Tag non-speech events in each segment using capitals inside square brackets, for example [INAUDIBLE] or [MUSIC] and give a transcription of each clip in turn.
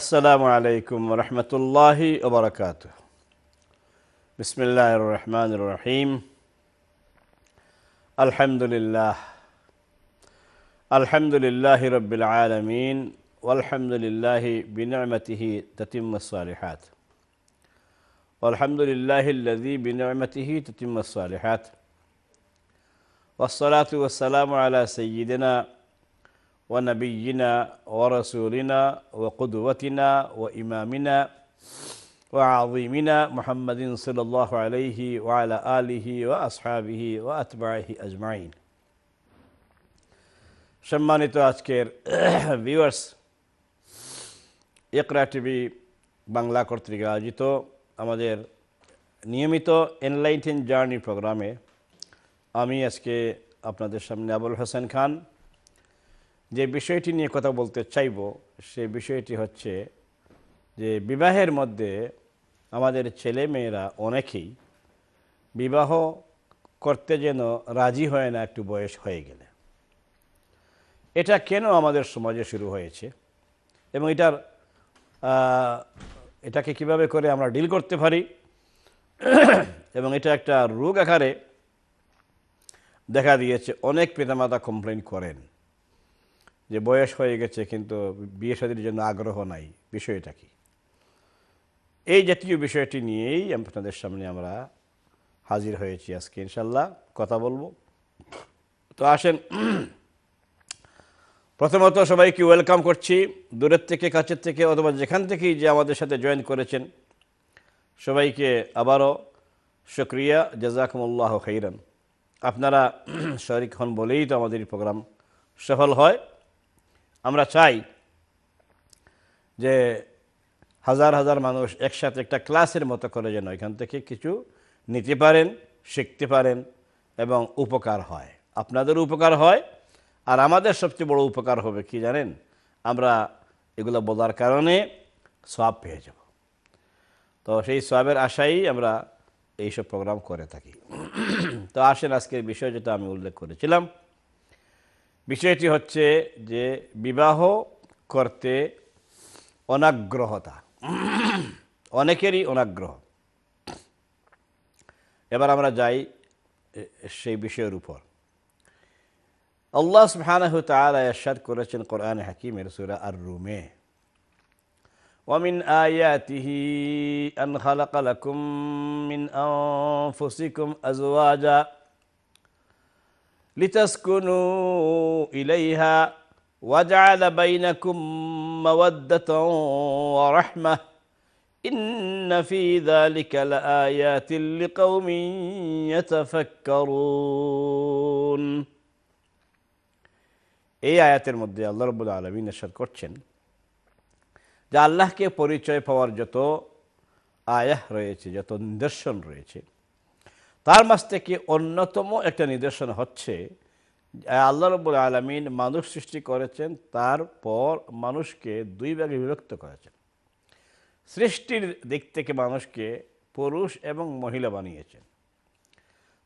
السلام عليكم ورحمة الله وبركاته بسم الله الرحمن الرحيم الحمد لله الحمد لله رب العالمين والحمد لله بنعمته تتم الصالحات والحمد لله الذي بنعمته تتم الصالحات والصلاة والسلام على سيدنا ونبينا ورسولنا وقدوتنا وإمامنا وعظيمنا محمد صلى الله عليه وعلى آله وأصحابه وأتباعه أجمعين সম্মানিত আজকের ভিউয়ার্স ইকরা টিভি اما دير نيومي تو انلائنتين جارني پروغرامي امي اسكي اپنا আপনাদের সামনে আবুল হোসেন خان যে বিষয়টি নিয়ে কথা বলতে চাইব সে বিষয়টি হচ্ছে যে বিবাহের মধ্যে আমাদের ছেলে মেয়েরা অনেকেই বিবাহ করতে যেন রাজি হয় না একটু বয়স হয়ে গেলে এটা কেন আমাদের সমাজে শুরু হয়েছে এবং এটার এটাকে কিভাবে করে আমরা ডিল করতে পারি এবং এটা একটা রোগ আকারে দেখা দিয়েছে অনেক পিতামাতা কমপ্লেন করেন যে বয়স হয়ে গেছে কিন্তু বিয়ে সাদীর জন্য আগ্রহ নাই বিষয়টা কি এই জাতীয় বিষয়টি নিয়েই আপনাদের সামনে আমরা হাজির হয়েছি আজকে ইনশাল্লাহ কথা বলবো তো আসেন প্রথমত সবাইকে ওয়েলকাম করছি দূরের থেকে কাছের থেকে অথবা যেখান থেকেই যে আমাদের সাথে জয়েন করেছেন সবাইকে আবারও শুক্রিয়া জাজাকমুল্লাহ খৈরান আপনারা শরিক হন বলেই তো আমাদের প্রোগ্রাম সফল হয় আমরা চাই যে হাজার হাজার মানুষ একসাথে একটা ক্লাসের মতো করে যেন এখান থেকে কিছু নিতে পারেন শিখতে পারেন এবং উপকার হয় আপনাদের উপকার হয় আর আমাদের সবচেয়ে বড় উপকার হবে কি জানেন আমরা এগুলো বলার কারণে সব পেয়ে যাব তো সেই সবের আশাই আমরা এইসব প্রোগ্রাম করে থাকি তো আসেন আজকের বিষয় যেটা আমি উল্লেখ করেছিলাম বিষয়টি হচ্ছে যে বিবাহ করতে অনাগ্রহতা অনেকেরই অনাগ্রহ এবার আমরা যাই সেই বিষয়ের উপর আল্লাহ সুবহানাহু তাআলা ইরশাদ করেছেন কোরআন হাকিমের সূরা আর রুমে ومن آياته أن خلق لكم من أنفسكم أزواجاً লিতাসকুনু ইলাইহা وجعل بينكم مودة ورحمة إن في ذلك لآيات لقوم يتفكرون এই আয়াতের মধ্যে আল্লাহ রবুল আলমী নেশাদ করছেন যে আল্লাহকে পরিচয় পাওয়ার যত আয়াহ রয়েছে যত নিদর্শন রয়েছে তার মাঝ থেকে অন্যতম একটা নিদর্শন হচ্ছে আল্লাহ রব আলমিন মানুষ সৃষ্টি করেছেন তারপর মানুষকে দুই ভাগে বিভক্ত করেছেন সৃষ্টির দিক থেকে মানুষকে পুরুষ এবং মহিলা বানিয়েছেন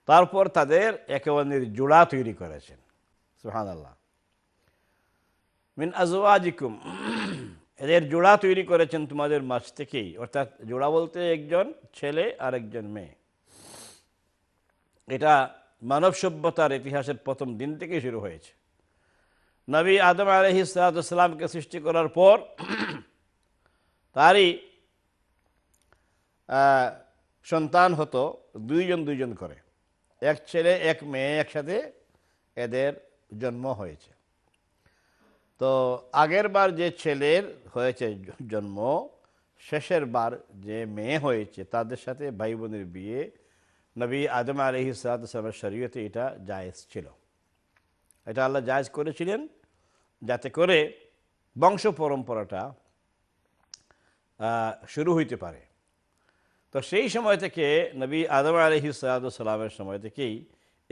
তারপর তাদের একে অন্যের জোড়া তৈরি করেছেন সুহান আল্লাহ মিন আজওয়াজিকুম এদের জোড়া তৈরি করেছেন তোমাদের মাছ থেকেই অর্থাৎ জোড়া বলতে একজন ছেলে আর একজন মেয়ে এটা মানব সভ্যতার ইতিহাসের প্রথম দিন থেকেই শুরু হয়েছে নবী আদম আলহি সালাতামকে সৃষ্টি করার পর [CLEARS THROAT] তারই সন্তান হতো দুইজন দুইজন করে এক ছেলে এক মেয়ে একসাথে এদের জন্ম হয়েছে তো আগের বার যে ছেলের হয়েছে জন্ম শেষের বার যে মেয়ে হয়েছে তাদের সাথে ভাই বোনের বিয়ে নবী আদম আলহি সালাতামের শরীয়তে এটা জায়েজ ছিল এটা আল্লাহ জায়েজ করেছিলেন যাতে করে বংশ পরম্পরাটা শুরু হইতে পারে তো সেই সময় থেকে নবী আদম আলহি সালামের সময় থেকেই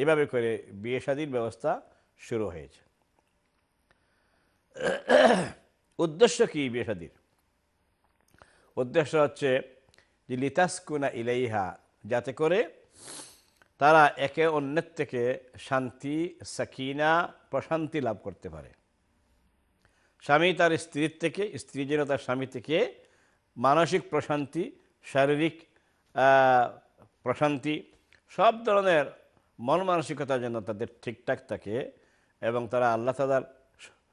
এভাবে করে বিয়ে স্বাধীন ব্যবস্থা শুরু হয়েছে উদ্দেশ্য কি বিয়ে স্বাধীন উদ্দেশ্য হচ্ছে যে লিতাসকুনা ইলাইহা যাতে করে তারা একে অন্যের থেকে শান্তি সাকিনা প্রশান্তি লাভ করতে পারে স্বামী তার স্ত্রীর থেকে স্ত্রী যেন তার স্বামী থেকে মানসিক প্রশান্তি শারীরিক প্রশান্তি সব ধরনের মন মানসিকতার জন্য তাদের ঠিকঠাক থাকে এবং তারা আল্লাহ তাদের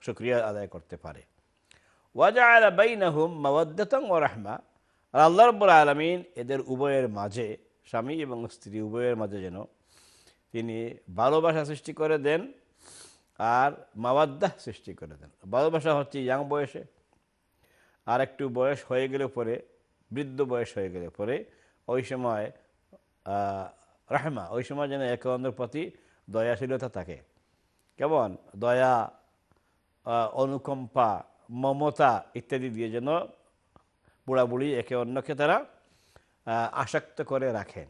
সুক্রিয়া আদায় করতে পারে ওয়াজা আলা বাইনাহুম মাওয়াদ্দাতং ও রাহমা আর আল্লাহ রব্বুল আলমিন এদের উভয়ের মাঝে স্বামী এবং স্ত্রী উভয়ের মাঝে যেন তিনি ভালোবাসা সৃষ্টি করে দেন আর মাওয়াদ্দাহ সৃষ্টি করে দেন ভালোবাসা হচ্ছে ইয়াং বয়সে আর একটু বয়স হয়ে গেলে পরে বৃদ্ধ বয়স হয়ে গেলে পরে ওই সময় রাহমা ওই সময় যেন একে অন্যের প্রতি দয়াশীলতা থাকে কেমন দয়া অনুকম্পা মমতা ইত্যাদি দিয়ে যেন বুড়াবুড়ি একে অন্যকে তারা আসক্ত করে রাখেন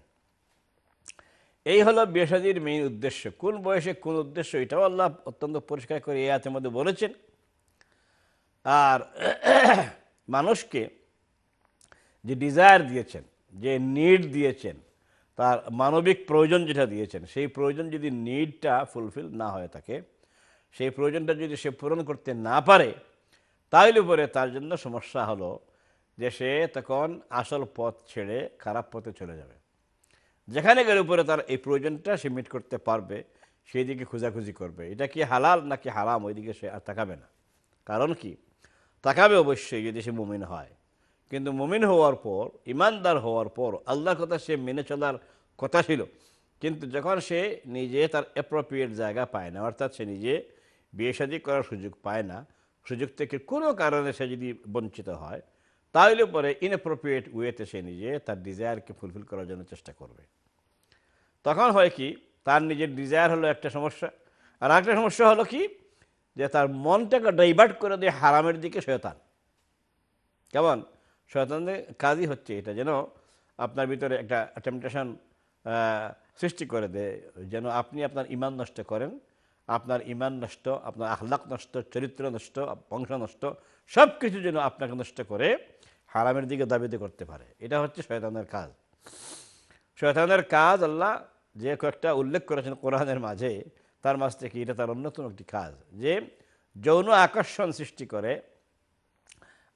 এই হলো বেসাজির মেইন উদ্দেশ্য কোন বয়সে কোন উদ্দেশ্য এটাও আল্লাহ অত্যন্ত পরিষ্কার করে এই আয়াতের মধ্যে বলেছেন আর [CLEARS THROAT] মানুষকে যে ডিজায়ার দিয়েছেন যে নিড দিয়েছেন তার মানবিক প্রয়োজন যেটা দিয়েছেন সেই প্রয়োজন যদি নিডটা ফুলফিল না হয়ে থাকে সেই প্রয়োজনটা যদি সে পূরণ করতে না পারে তাহলে পরে তার জন্য সমস্যা হলো যে সে তখন আসল পথ ছেড়ে খারাপ পথে চলে যাবে যেখানে গেলে উপরে তার এই প্রয়োজনটা সে মিট করতে পারবে সেই দিকে খোঁজাখুঁজি করবে এটা কি হালাল নাকি হারাম ওইদিকে সে আর তাকাবে না কারণ কি তাকাবে অবশ্যই যদি সে মুমিন হয় কিন্তু মুমিন হওয়ার পর ইমানদার হওয়ার পর আল্লাহর কথা সে মেনে চলার কথা ছিল কিন্তু যখন সে নিজে তার অ্যাপ্রোপ্রিয়েট জায়গা পায় না অর্থাৎ সে নিজে বিয়ে শাদী করার সুযোগ পায় না সুযোগ থেকে কোনো কারণে সে যদি বঞ্চিত হয় তাহলে পরে ইনঅ্যাপ্রোপ্রিয়েট ওয়েতে সে নিজে তার ডিজায়ারকে ফুলফিল করার জন্য চেষ্টা করবে তখন হয় কি তার নিজের ডিজায়ার হলো একটা সমস্যা আর একটা সমস্যা হলো কি যে তার মনটাকে ডাইভার্ট করে দিয়ে হারামের দিকে শয়তান কেমন শয়তানদের কাজই হচ্ছে এটা যেন আপনার ভিতরে একটা টেম্পটেশন সৃষ্টি করে দেয় যেন আপনি আপনার ইমান নষ্ট করেন আপনার ইমান নষ্ট আপনার আহ্লাক নষ্ট চরিত্র নষ্ট বংশ নষ্ট সব কিছু যেন আপনাকে নষ্ট করে হারামের দিকে দাবিতে করতে পারে এটা হচ্ছে শয়তানের কাজ শয়তানের কাজ আল্লাহ যে কয়েকটা উল্লেখ করেছেন কোরআনের মাঝে তার মাঝ থেকে এটা তার অন্যতম একটি কাজ যে যৌন আকর্ষণ সৃষ্টি করে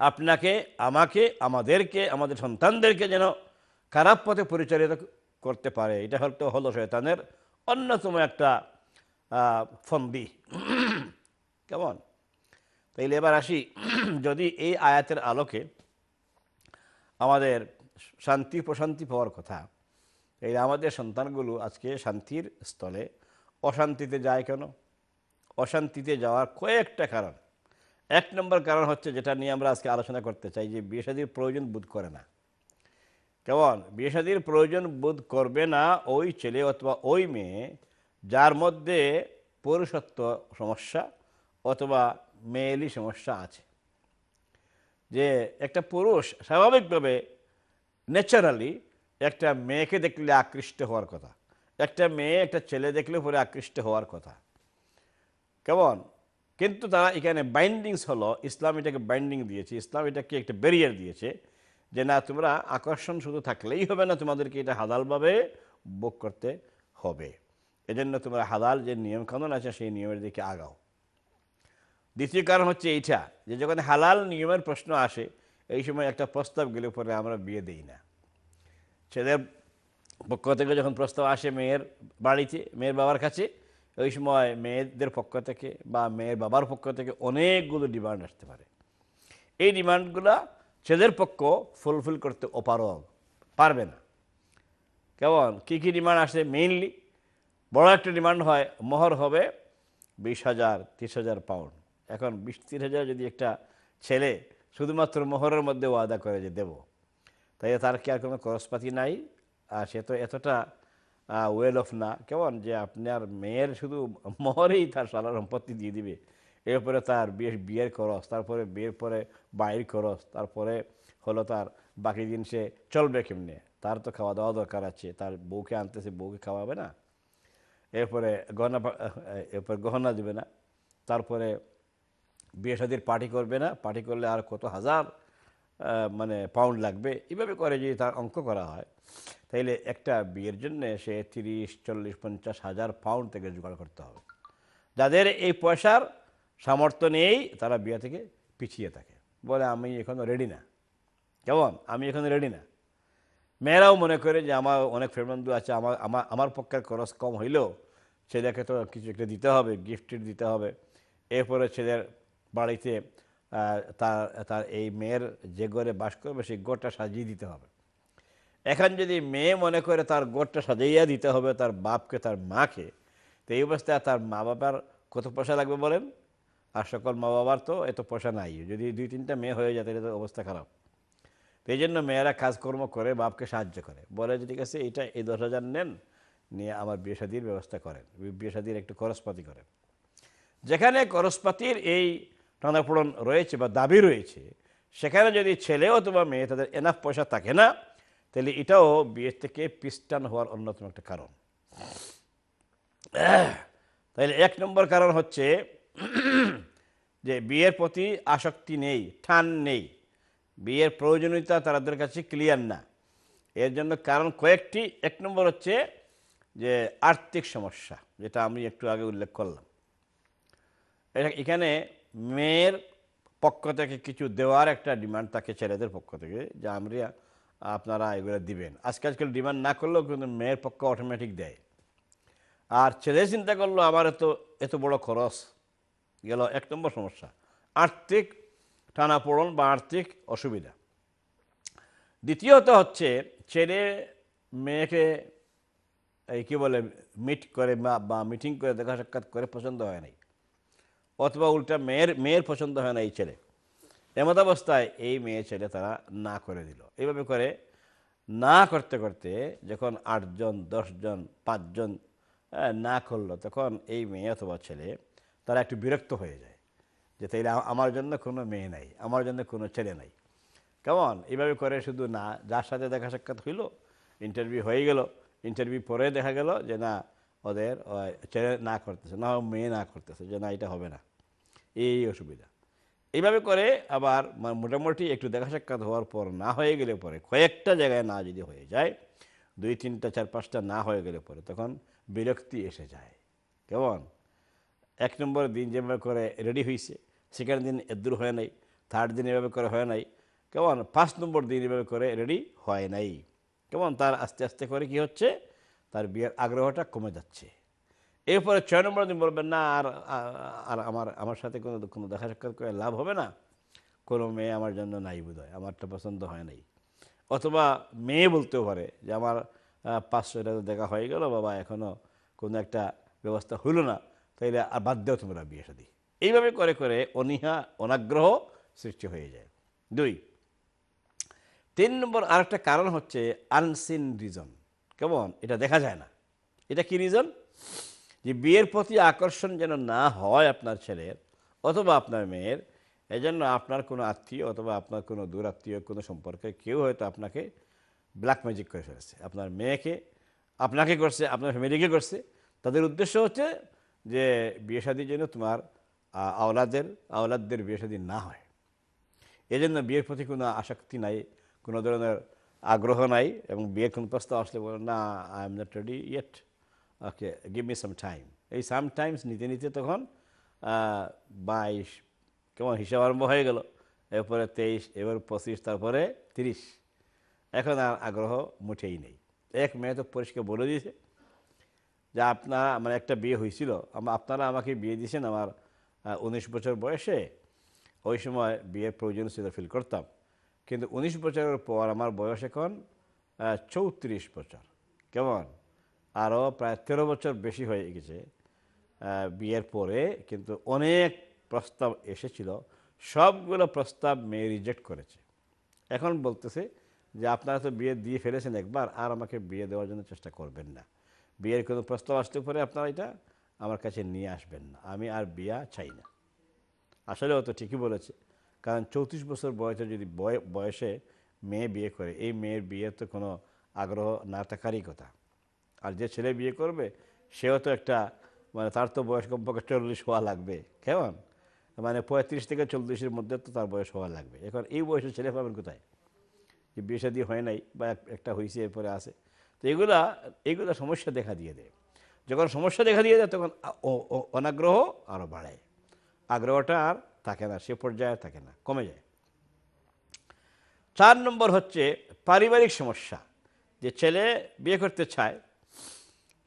আপনাকে আমাকে আমাদেরকে আমাদের সন্তানদেরকে যেন খারাপ পথে পরিচালিত করতে পারে এটা হয়তো হলো শয়তানের অন্যতম একটা ফন্দি কেমন তাইলে এবার আসি যদি এই আয়াতের আলোকে আমাদের শান্তি প্রশান্তি পাওয়ার কথা এই আমাদের সন্তানগুলো আজকে শান্তির স্থলে অশান্তিতে যায় কেন অশান্তিতে যাওয়ার কয়েকটা কারণ এক নম্বর কারণ হচ্ছে যেটা নিয়ে আমরা আজকে আলোচনা করতে চাই যে বিয়েসাদির প্রয়োজন বোধ করে না কেমন বিয়েসাদির প্রয়োজন বোধ করবে না ওই ছেলে অথবা ওই মেয়ে যার মধ্যে পুরুষত্ব সমস্যা অথবা মেয়েলি সমস্যা আছে যে একটা পুরুষ স্বাভাবিকভাবে ন্যাচারালি একটা মেয়েকে দেখলে আকৃষ্ট হওয়ার কথা একটা মেয়ে একটা ছেলে দেখলে পরে আকৃষ্ট হওয়ার কথা কেমন কিন্তু তারা এখানে বাইন্ডিংস হলো ইসলাম এটাকে বাইন্ডিং দিয়েছে ইসলাম এটাকে একটা ব্যারিয়ার দিয়েছে যে না তোমরা আকর্ষণ শুধু থাকলেই হবে না তোমাদেরকে এটা হাদালভাবে বুক করতে হবে এজন্য তোমরা হাদাল যে নিয়মকানুন আছে সেই নিয়মের দিকে আগাও দ্বিতীয় কারণ হচ্ছে এইটা যে যখন হালাল নিয়মের প্রশ্ন আসে এই সময় একটা প্রস্তাব গেলে পরে আমরা বিয়ে দেই না ছেলের পক্ষ থেকে যখন প্রস্তাব আসে মেয়ের বাড়িতে মেয়ের বাবার কাছে ওই সময় মেয়েদের পক্ষ থেকে বা মেয়ের বাবার পক্ষ থেকে অনেকগুলো ডিমান্ড আসতে পারে এই ডিমান্ডগুলো ছেলের পক্ষ ফুলফিল করতে অপারগ পারবে না কেমন কী কী ডিমান্ড আসে মেইনলি বড় একটা ডিমান্ড হয় মোহর হবে বিশ হাজার তিরিশ হাজার পাউন্ড এখন বিশ তিরিশ হাজার যদি একটা ছেলে শুধুমাত্র মোহরের মধ্যে ওয়াদা করে যে দেব তাই তার কি আর কোনো খরচপাতি নাই আর সে তো এতটা ওয়েল অফ না কেমন যে আপনার মেয়ের শুধু মোহরেই তার সারা সম্পত্তি দিয়ে দিবে এরপরে তার বিয়ের বিয়ের খরচ তারপরে বিয়ের পরে বাইর খরচ তারপরে হলো তার বাকি দিন সে চলবে কেমনে তার তো খাওয়া দাওয়া দরকার আছে তার বউকে আনতেছে বউকে খাওয়াবে না এরপরে গহনা এরপরে গহনা দেবে না তারপরে বিয়ে সাদির পার্টি করবে না পার্টি করলে আর কত হাজার মানে পাউন্ড লাগবে এভাবে করে যদি তার অঙ্ক করা হয় তাইলে একটা বিয়ের জন্য সে তিরিশ চল্লিশ পঞ্চাশ হাজার পাউন্ড থেকে জোগাড় করতে হবে যাদের এই পয়সার সামর্থ্য নেই তারা বিয়ে থেকে পিছিয়ে থাকে বলে আমি এখনও রেডি না কেমন আমি এখন রেডি না মেয়েরাও মনে করে যে আমার অনেক ফ্রেন্ড আছে আমার আমার আমার পক্ষের খরচ কম হইলেও ছেলেকে তো কিছু একটা দিতে হবে গিফট দিতে হবে এরপরে ছেলের বাড়িতে তার তার এই মেয়ের যে গড়ে বাস করবে সেই ঘরটা সাজিয়ে দিতে হবে এখন যদি মেয়ে মনে করে তার গোটটা সাজাইয়া দিতে হবে তার বাপকে তার মাকে তো এই অবস্থায় তার মা বাবার কত পয়সা লাগবে বলেন আর সকল মা বাবার তো এত পয়সা নাই যদি দুই তিনটা মেয়ে হয়ে যায় তাহলে অবস্থা খারাপ তো এই জন্য মেয়েরা কাজকর্ম করে বাপকে সাহায্য করে বলে যে ঠিক আছে এটা এই দশ হাজার নেন নিয়ে আমার বিয়ে সাদির ব্যবস্থা করেন বিয়ে সাদির একটু খরচপাতি করেন যেখানে করসপাতির এই টানাপোড়ন রয়েছে বা দাবি রয়েছে সেখানে যদি ছেলে অথবা মেয়ে তাদের এনাফ পয়সা থাকে না তাহলে এটাও বিয়ের থেকে পিস্টান হওয়ার অন্যতম একটা কারণ তাহলে এক নম্বর কারণ হচ্ছে যে বিয়ের প্রতি আসক্তি নেই ঠান নেই বিয়ের প্রয়োজনীয়তা তাদের কাছে ক্লিয়ার না এর জন্য কারণ কয়েকটি এক নম্বর হচ্ছে যে আর্থিক সমস্যা যেটা আমি একটু আগে উল্লেখ করলাম এখানে মেয়ের পক্ষ থেকে কিছু দেওয়ার একটা ডিমান্ড থাকে ছেলেদের পক্ষ থেকে যে আমরা আপনারা এগুলো দিবেন আজকে আজকাল ডিমান্ড না করলেও কিন্তু মেয়ের পক্ষ অটোমেটিক দেয় আর ছেলে চিন্তা করলো আমার এত এত বড় খরচ গেল এক নম্বর সমস্যা আর্থিক টানাপোড়ন বা আর্থিক অসুবিধা দ্বিতীয়ত হচ্ছে ছেলে মেয়েকে এই কী বলে মিট করে বা মিটিং করে দেখা সাক্ষাৎ করে পছন্দ হয় নাই অথবা উল্টা মেয়ের মেয়ের পছন্দ হয় না এই ছেলে এমত অবস্থায় এই মেয়ে ছেলে তারা না করে দিল এইভাবে করে না করতে করতে যখন আটজন দশজন পাঁচজন হ্যাঁ, না করলো তখন এই মেয়ে অথবা ছেলে তারা একটু বিরক্ত হয়ে যায় যে তাইলে আমার জন্য কোনো মেয়ে নাই আমার জন্য কোনো ছেলে নাই কেমন এইভাবে করে শুধু না যার সাথে দেখা সাক্ষাৎ হইল ইন্টারভিউ হয়ে গেল ইন্টারভিউ পরে দেখা গেল যে না ওদের ছেলে না করতেছে না মেয়ে না করতেছে যে না এটা হবে না এই অসুবিধা এইভাবে করে আবার মোটামুটি একটু দেখা সাক্ষাৎ হওয়ার পর না হয়ে গেলে পরে কয়েকটা জায়গায় না যদি হয়ে যায় দুই তিনটা চার পাঁচটা না হয়ে গেলে পরে তখন বিরক্তি এসে যায় কেমন এক নম্বর দিন যেভাবে করে রেডি হয়েছে সেকেন্ড দিন এদুর হয় নাই থার্ড দিন এভাবে করে হয় নাই কেমন পাঁচ নম্বর দিন এভাবে করে রেডি হয় নাই কেমন তার আস্তে আস্তে করে কি হচ্ছে তার বিয়ের আগ্রহটা কমে যাচ্ছে এরপরে ছয় নম্বর দিন বলবেন না আর আর আমার আমার সাথে কোনো কোনো দেখা সাক্ষাৎ করে লাভ হবে না কোনো মেয়ে আমার জন্য নাই বোধ হয় আমারটা পছন্দ হয় নাই অথবা মেয়ে বলতেও পারে যে আমার পাঁচশোটা তো দেখা হয়ে গেল বাবা এখনও কোনো একটা ব্যবস্থা হলো না তাইলে আর বাদ দেওয়া তোমরা বিয়ে সাদী এইভাবে করে করে অনীহা অনাগ্রহ সৃষ্টি হয়ে যায় দুই তিন নম্বর আরেকটা কারণ হচ্ছে আনসিন রিজন কেমন এটা দেখা যায় না এটা কি রিজন যে বিয়ের প্রতি আকর্ষণ যেন না হয় আপনার ছেলের অথবা আপনার মেয়ের এজন্য আপনার কোনো আত্মীয় অথবা আপনার কোনো দূর আত্মীয় কোনো সম্পর্কে কেউ হয়তো আপনাকে ব্ল্যাক ম্যাজিক করে ফেলেছে আপনার মেয়েকে আপনাকে করছে আপনার ফ্যামিলিকে করছে তাদের উদ্দেশ্য হচ্ছে যে বিয়ে শাদি যেন তোমার আওলাদের আওলাদদের বিয়ে শাদি না হয় এজন্য বিয়ের প্রতি কোনো আসক্তি নাই কোনো ধরনের আগ্রহ নাই এবং বিয়ে কোনো প্রস্তাব আসলে বলে না I am not ready yet okay give me some time এই সাম টাইমস নিতে নিতে তখন বাইশ কেমন হিসাব আরম্ভ হয়ে গেল এরপরে তেইশ এবার পঁচিশ তারপরে তিরিশ এখন আর আগ্রহ মুঠেই নেই এক মেয়ে তো পরিষ্কার বলে দিয়েছে যে আপনারা আমার একটা বিয়ে হয়েছিল আপনারা আমাকে বিয়ে দিয়েছেন আমার উনিশ বছর বয়সে ওই সময় বিয়ের প্রয়োজন ছিল ফিল করতাম কিন্তু উনিশ বছরের পর আমার বয়স এখন চৌত্রিশ বছর কেমন আরও প্রায় তেরো বছর বেশি হয়ে গেছে বিয়ের পরে কিন্তু অনেক প্রস্তাব এসেছিল সবগুলো প্রস্তাব মেয়ে রিজেক্ট করেছে এখন বলতেছে যে আপনারা তো বিয়ে দিয়ে ফেলেছেন একবার আর আমাকে বিয়ে দেওয়ার জন্য চেষ্টা করবেন না বিয়ের কোনো প্রস্তাব আসতে পরে আপনারা এটা আমার কাছে নিয়ে আসবেন না আমি আর বিয়া চাই না আসলেও তো ঠিকই বলেছে কারণ চৌত্রিশ বছর বয়সে যদি বয়সে মেয়ে বিয়ে করে এই মেয়ের বিয়ে তো কোনো আগ্রহ না থাকারই কথা আর যে ছেলে বিয়ে করবে সেও তো একটা মানে তার তো বয়স কমপক্ষে চল্লিশ হওয়া লাগবে কেমন মানে পঁয়ত্রিশ থেকে চল্লিশের মধ্যে তো তার বয়স হওয়া লাগবে এখন এই বয়সে ছেলে পাবেন কোথায় যে বিয়ে শাদী হয় নাই বা একটা হয়েছে এরপরে আসে তো এগুলা এগুলা সমস্যা দেখা দিয়ে দেয় যখন সমস্যা দেখা দিয়ে যায় তখন অনাগ্রহ আরও বাড়ায় আগ্রহটা আর থাকে না সে পর্যায়ে থাকে না কমে যায় চার নম্বর হচ্ছে পারিবারিক সমস্যা যে ছেলে বিয়ে করতে চায়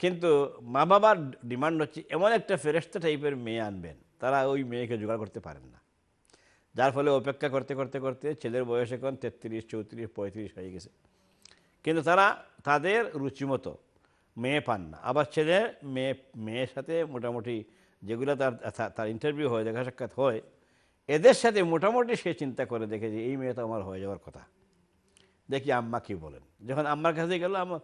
কিন্তু মা বাবার ডিমান্ড হচ্ছে এমন একটা ফেরেস্তা টাইপের মেয়ে আনবেন তারা ওই মেয়েকে জোগাড় করতে পারেন না যার ফলে অপেক্ষা করতে করতে করতে ছেলের বয়স এখন তেত্রিশ চৌত্রিশ পঁয়ত্রিশ হয়ে গেছে কিন্তু তারা তাদের রুচিমতো মেয়ে পান না আবার ছেলে মেয়ে মেয়ের সাথে মোটামুটি যেগুলো তার তার ইন্টারভিউ হয় দেখা সাক্ষাৎ হয় এদের সাথে মোটামুটি সে চিন্তা করে দেখে যে এই মেয়ে তো আমার হয়ে যাওয়ার কথা দেখি আম্মা কি বলেন যখন আম্মার কাছে গেল আমার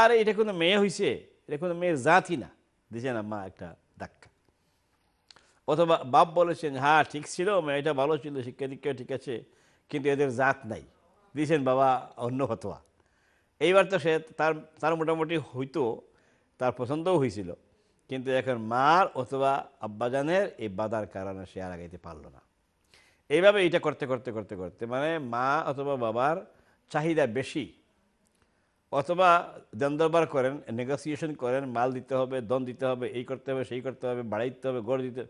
আর এটা কোনো মেয়ে হয়েছে এটা কোনো মেয়ের জাতই না দিয়েছেন আম্মা একটা ধাক্কা অথবা বাপ বলেছেন হ্যাঁ ঠিক ছিল মেয়েটা ভালো ছিল শিক্ষা দীক্ষা ঠিক আছে কিন্তু এদের জাত নাই দিয়েছেন বাবা অন্য হতোয়া এইবার তো সে তার তার মোটামুটি হইতো তার পছন্দও হয়েছিল কিন্তু এখন মার অথবা আব্বাজানের এই বাধার কারণে সে আর আগাইতে পারল না এইভাবে এটা করতে করতে করতে করতে মানে মা অথবা বাবার চাহিদা বেশি অথবা দেন দরবার করেন নেগোসিয়েশন করেন মাল দিতে হবে দন দিতে হবে এই করতে হবে সেই করতে হবে বাড়াইতে হবে গড় দিতে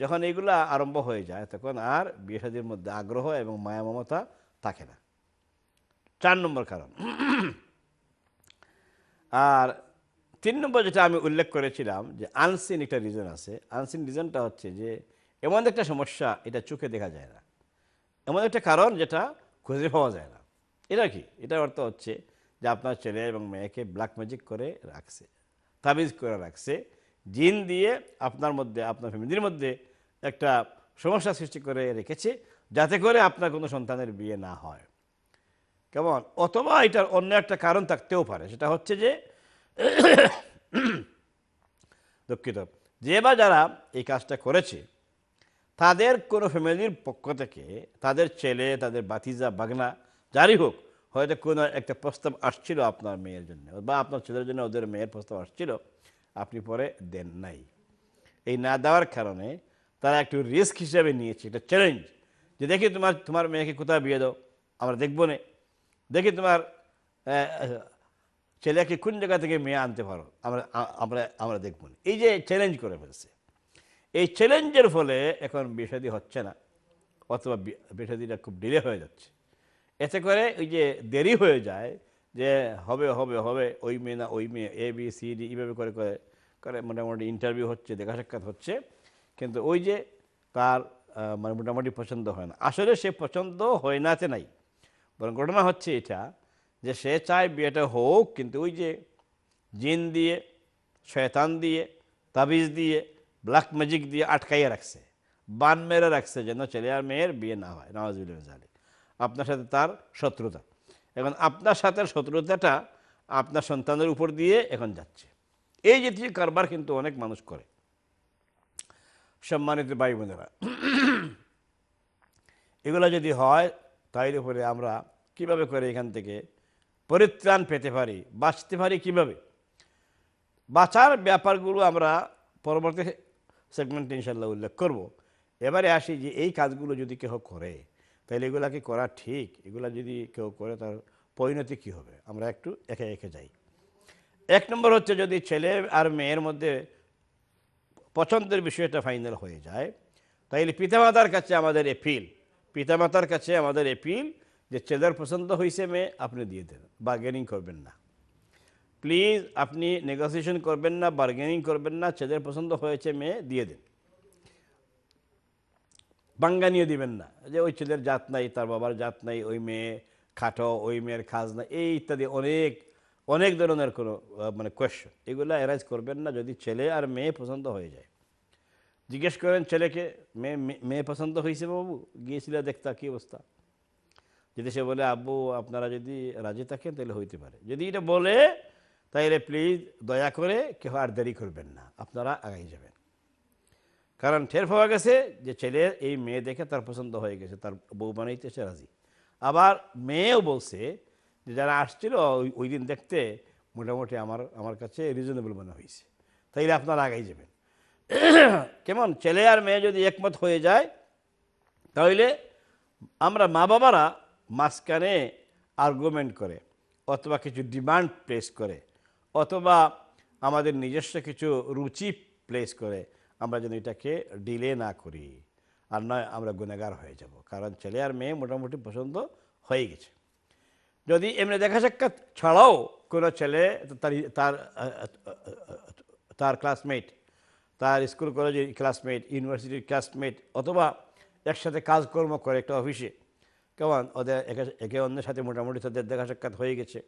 যখন এইগুলো আরম্ভ হয়ে যায় তখন আর বিয়ে মধ্যে আগ্রহ এবং মায়া মমতা থাকে না চার নম্বর কারণ আর তিন নম্বর যেটা আমি উল্লেখ করেছিলাম যে আনসিন একটা রিজন আছে আনসিন রিজনটা হচ্ছে যে এমন একটা সমস্যা এটা চোখে দেখা যায় না এমন একটা কারণ যেটা খুঁজে পাওয়া যায় না এটা কি এটা অর্থ হচ্ছে যে আপনার ছেলে এবং মেয়েকে ব্ল্যাক ম্যাজিক করে রাখছে তাবিজ করে রাখছে জিন দিয়ে আপনার মধ্যে আপনার ফ্যামিলির মধ্যে একটা সমস্যা সৃষ্টি করে রেখেছে যাতে করে আপনার কোনো সন্তানের বিয়ে না হয় কেমন অথবা এটার অন্য একটা কারণ থাকতেও পারে সেটা হচ্ছে যে [COUGHS] দুঃখিত যে বা যারা এই কাজটা করেছে তাদের কোনো ফ্যামিলির পক্ষ থেকে তাদের ছেলে তাদের বাতিজা বাগনা যারই হোক হয়তো কোনো একটা প্রস্তাব আসছিল আপনার মেয়ের জন্য বা আপনার ছেলের জন্য ওদের মেয়ের প্রস্তাব আসছিল আপনি পরে দেন নাই এই না দেওয়ার কারণে তারা একটু রিস্ক হিসাবে নিয়েছে একটা চ্যালেঞ্জ যে দেখি তোমার তোমার মেয়েকে কোথাও বিয়ে দাও আমরা দেখবো না দেখি তোমার ছেলেকে কোন জায়গা থেকে মেয়ে আনতে পারো আমরা আমরা আমরা দেখবো এই যে চ্যালেঞ্জ করে ফেলছে এই চ্যালেঞ্জের ফলে এখন বিষাদি হচ্ছে না অথবা বিষাদিটা খুব ডিলে হয়ে যাচ্ছে এতে করে ওই যে দেরি হয়ে যায় যে হবে হবে হবে ওই মেয়ে না ওই মেয়ে এ বি সি ডি এইভাবে করে করে করে মোটামুটি ইন্টারভিউ হচ্ছে দেখা সাক্ষাৎ হচ্ছে কিন্তু ওই যে তার মানে মোটামুটি পছন্দ হয় না আসলে সে পছন্দ হয় তে নাই বরং ঘটনা হচ্ছে এটা যে সে চায় বিয়েটা হোক কিন্তু ওই যে জিন দিয়ে শয়তান দিয়ে তাবিজ দিয়ে ব্ল্যাক ম্যাজিক দিয়ে আটকাইয়া রাখছে বান মেরে রাখছে যেন ছেলে আর মেয়ের বিয়ে না হয় নওয়াজ আলী আপনার সাথে তার শত্রুতা এখন আপনার সাথে শত্রুতাটা আপনার সন্তানের উপর দিয়ে এখন যাচ্ছে এই জাতীয় কারবার কিন্তু অনেক মানুষ করে সম্মানিত ভাই বোনেরা এগুলো যদি হয় তাই উপরে আমরা কিভাবে করে এখান থেকে পরিত্রাণ পেতে পারি বাঁচতে পারি কিভাবে বাঁচার ব্যাপারগুলো আমরা পরবর্তী সেগমেন্টে ইনশাল্লাহ উল্লেখ করব। এবারে আসি যে এই কাজগুলো যদি কেহ করে তাহলে এগুলা কি করা ঠিক এগুলা যদি কেউ করে তার পরিণতি কি হবে আমরা একটু একে একে যাই এক নম্বর হচ্ছে যদি ছেলে আর মেয়ের মধ্যে পছন্দের বিষয়টা ফাইনাল হয়ে যায় তাইলে পিতামাতার কাছে আমাদের এপিল পিতামাতার কাছে আমাদের এপিল যে ছেলের পছন্দ হয়েছে মেয়ে আপনি দিয়ে দেন বার্গেনিং করবেন না প্লিজ আপনি নেগোসিয়েশন করবেন না বার্গেনিং করবেন না ছেলের পছন্দ হয়েছে মেয়ে দিয়ে দিন বাঙ্গানিও দিবেন না যে ওই ছেলের জাত নাই তার বাবার জাত নাই ওই মেয়ে খাটো ওই মেয়ের খাজ নাই এই ইত্যাদি অনেক অনেক ধরনের কোনো মানে কোয়েশ্চন এগুলো অ্যারাইজ করবেন না যদি ছেলে আর মেয়ে পছন্দ হয়ে যায় জিজ্ঞেস করেন ছেলেকে মেয়ে মেয়ে পছন্দ হয়েছে বাবু গিয়েছিল দেখতা কী অবস্থা যদি সে বলে আব্বু আপনারা যদি রাজি থাকেন তাহলে হইতে পারে যদি এটা বলে তাইলে প্লিজ দয়া করে কেউ আর দেরি করবেন না আপনারা আগাই যাবেন কারণ ঠের পাওয়া গেছে যে ছেলে এই মেয়ে দেখে তার পছন্দ হয়ে গেছে তার বউ বানাইতে সে রাজি আবার মেয়েও বলছে যে যারা আসছিল ওই দিন দেখতে মোটামুটি আমার আমার কাছে রিজনেবল মনে হয়েছে তাইলে আপনারা আগাই যাবেন [CLEARS THROAT] কেমন ছেলে আর মেয়ে যদি একমত হয়ে যায় তাহলে আমরা মা বাবারা মাঝখানে আর্গুমেন্ট করে অথবা কিছু ডিমান্ড প্লেস করে অথবা আমাদের নিজস্ব কিছু রুচি প্লেস করে আমরা যেন এটাকে ডিলে না করি আর নয় আমরা গুণাগার হয়ে যাব কারণ ছেলে আর মেয়ে মোটামুটি পছন্দ হয়ে গেছে যদি এমনি দেখা সাক্ষাৎ ছাড়াও কোনো ছেলে তার তার ক্লাসমেট তার স্কুল কলেজের ক্লাসমেট ইউনিভার্সিটির ক্লাসমেট অথবা একসাথে কাজকর্ম করে একটা অফিসে কেমন ওদের একে অন্যের সাথে মোটামুটি তাদের দেখা সাক্ষাৎ হয়ে গেছে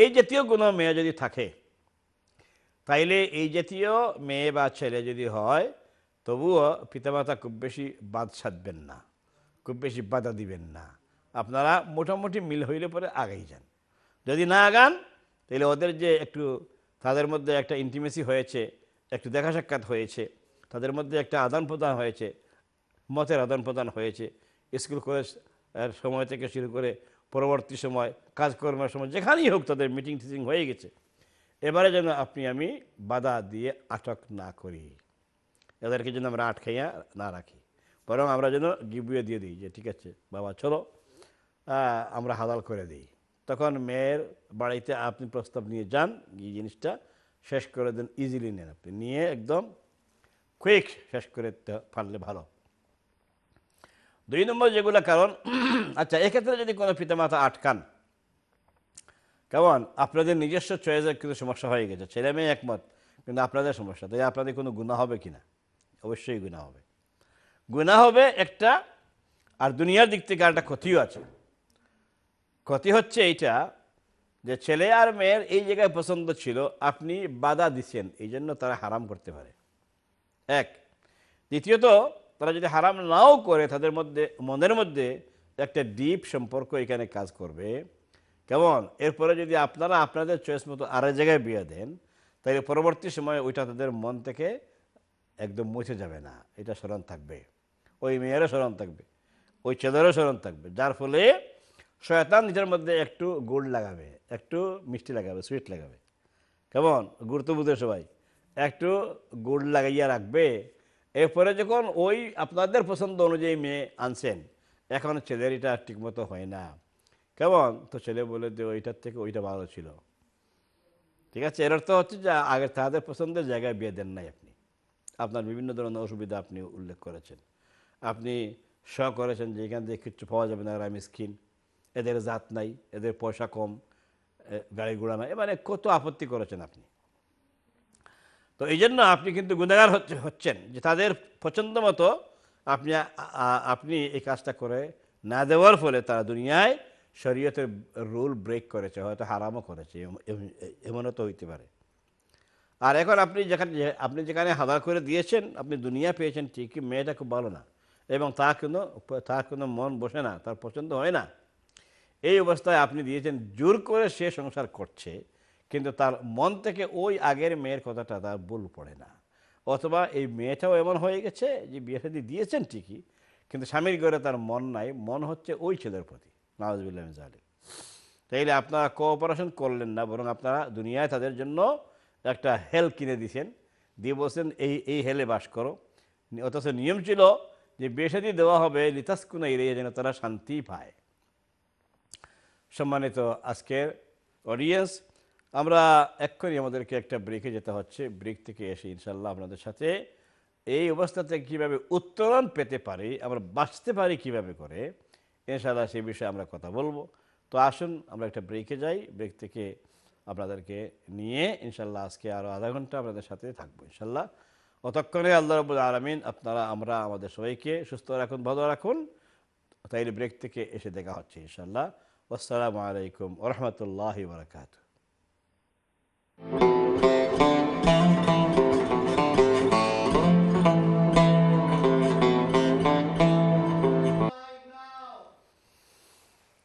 এই জাতীয় কোনো মেয়ে যদি থাকে তাইলে এই জাতীয় মেয়ে বা ছেলে যদি হয় তবুও পিতামাতা খুব বেশি বাদ সাধবেন না খুব বেশি বাধা দিবেন না আপনারা মোটামুটি মিল হইলে পরে আগেই যান যদি না আগান তাহলে ওদের যে একটু তাদের মধ্যে একটা ইন্টিমেসি হয়েছে একটু দেখা সাক্ষাৎ হয়েছে তাদের মধ্যে একটা আদান প্রদান হয়েছে মতের আদান প্রদান হয়েছে স্কুল কলেজ সময় থেকে শুরু করে পরবর্তী সময় কাজকর্মের সময় যেখানেই হোক তাদের মিটিং টিচিং হয়ে গেছে এবারে যেন আপনি আমি বাধা দিয়ে আটক না করি এদেরকে যেন আমরা আটকাইয়া না রাখি বরং আমরা যেন গিবুয়ে দিয়ে দিই যে ঠিক আছে বাবা চলো আমরা হালাল করে দিই তখন মেয়ের বাড়িতে আপনি প্রস্তাব নিয়ে যান এই জিনিসটা শেষ করে দেন ইজিলি নেন আপনি নিয়ে একদম কুইক শেষ করে পারলে ভালো দুই নম্বর যেগুলো কারণ [CLEARS THROAT] আচ্ছা এক্ষেত্রে যদি কোনো পিতামাতা আটকান কেমন আপনাদের নিজস্ব চয়েসের কিন্তু সমস্যা হয়ে গেছে ছেলে মেয়ে একমত কিন্তু আপনাদের সমস্যা তাই আপনাদের কোনো গুণা হবে কি না অবশ্যই গুণা হবে গুণা হবে একটা আর দুনিয়ার দিক থেকে একটা ক্ষতিও আছে ক্ষতি হচ্ছে এইটা যে ছেলে আর মেয়ের এই জায়গায় পছন্দ ছিল আপনি বাধা দিচ্ছেন এই জন্য তারা হারাম করতে পারে এক দ্বিতীয়ত তারা যদি হারাম নাও করে তাদের মধ্যে মনের মধ্যে একটা ডিপ সম্পর্ক এখানে কাজ করবে কেমন এরপরে যদি আপনারা আপনাদের চয়েস মতো আরে জায়গায় বিয়ে দেন তাহলে পরবর্তী সময়ে ওইটা তাদের মন থেকে একদম মুছে যাবে না এটা স্মরণ থাকবে ওই মেয়েরও স্মরণ থাকবে ওই ছেলেরও স্মরণ থাকবে যার ফলে শয়তান নিজের মধ্যে একটু গুড় লাগাবে একটু মিষ্টি লাগাবে সুইট লাগাবে কেমন গুরুত্ব বুঝে সবাই একটু গুড় লাগাইয়া রাখবে এরপরে যখন ওই আপনাদের পছন্দ অনুযায়ী মেয়ে আনছেন এখন ছেলের এটা ঠিকমতো হয় না কেমন তো ছেলে বলে যে ওইটার থেকে ওইটা ভালো ছিল ঠিক আছে এর অর্থ হচ্ছে যে আগে তাদের পছন্দের জায়গায় বিয়ে দেন নাই আপনি আপনার বিভিন্ন ধরনের অসুবিধা আপনি উল্লেখ করেছেন আপনি স করেছেন যে এখান থেকে কিচ্ছু পাওয়া যাবে না আর আমি স্কিন এদের জাত নাই এদের পয়সা কম গাড়ি ঘোড়া নাই মানে কত আপত্তি করেছেন আপনি তো এই জন্য আপনি কিন্তু গুণাগার হচ্ছে হচ্ছেন যে তাদের পছন্দ মতো আপনি আপনি এই কাজটা করে না দেওয়ার ফলে তারা দুনিয়ায় শরীয়তের রুল ব্রেক করেছে হয়তো হারামও করেছে এমনও তো হইতে পারে আর এখন আপনি যেখানে আপনি যেখানে হাদা করে দিয়েছেন আপনি দুনিয়া পেয়েছেন ঠিকই মেয়েটা খুব ভালো না এবং তা কোনো তা কোনো মন বসে না তার পছন্দ হয় না এই অবস্থায় আপনি দিয়েছেন জোর করে সে সংসার করছে কিন্তু তার মন থেকে ওই আগের মেয়ের কথাটা তার ভুল পড়ে না অথবা এই মেয়েটাও এমন হয়ে গেছে যে বিয়ে দিয়েছেন ঠিকই কিন্তু স্বামীর ঘরে তার মন নাই মন হচ্ছে ওই ছেলের প্রতি নওয়াজবুল্লাহ জালে তাইলে আপনারা কোঅপারেশন করলেন না বরং আপনারা দুনিয়ায় তাদের জন্য একটা হেল কিনে দিয়েছেন দিয়ে বলছেন এই এই হেলে বাস করো অথচ নিয়ম ছিল যে বেসাদি দেওয়া হবে লিতাসকুনা এরিয়া যেন তারা শান্তি পায় সম্মানিত আজকের অডিয়েন্স আমরা এক্ষুনি আমাদেরকে একটা ব্রেকে যেতে হচ্ছে ব্রেক থেকে এসে ইনশাল্লাহ আপনাদের সাথে এই অবস্থাতে কিভাবে উত্তরণ পেতে পারি আমরা বাঁচতে পারি কিভাবে করে ইনশাল্লাহ সেই বিষয়ে আমরা কথা বলবো তো আসুন আমরা একটা ব্রেকে যাই ব্রেক থেকে আপনাদেরকে নিয়ে ইনশাল্লাহ আজকে আরও আধা ঘন্টা আপনাদের সাথে থাকবো ইনশাল্লাহ অতক্ষণে আল্লাহ রবুল আলমিন আপনারা আমরা আমাদের সবাইকে সুস্থ রাখুন ভালো রাখুন তাইলে ব্রেক থেকে এসে দেখা হচ্ছে ইনশাল্লাহ আসসালামু আলাইকুম ওরহমতুল্লাহ বারকাতু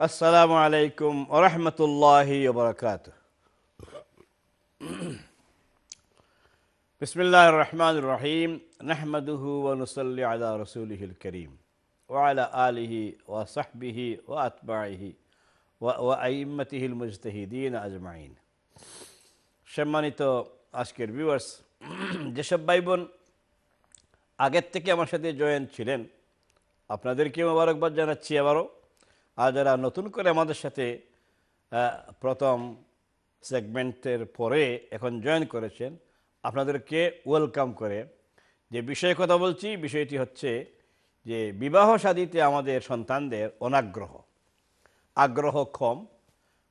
السلام عليكم ورحمة الله وبركاته بسم الله الرحمن الرحيم نحمده ونصلي على رسوله الكريم وعلى آله وصحبه وأتباعه وأئمته المجتهدين أجمعين সম্মানিত আজকের ভিউয়ার্স [CLEARS THROAT] যেসব ভাই বোন আগের থেকে আমার সাথে জয়েন ছিলেন আপনাদেরকে মোবারকবাদ জানাচ্ছি আবারও আর যারা নতুন করে আমাদের সাথে প্রথম সেগমেন্টের পরে এখন জয়েন করেছেন আপনাদেরকে ওয়েলকাম করে যে বিষয়ে কথা বলছি বিষয়টি হচ্ছে যে বিবাহ সাদিতে আমাদের সন্তানদের অনাগ্রহ আগ্রহ কম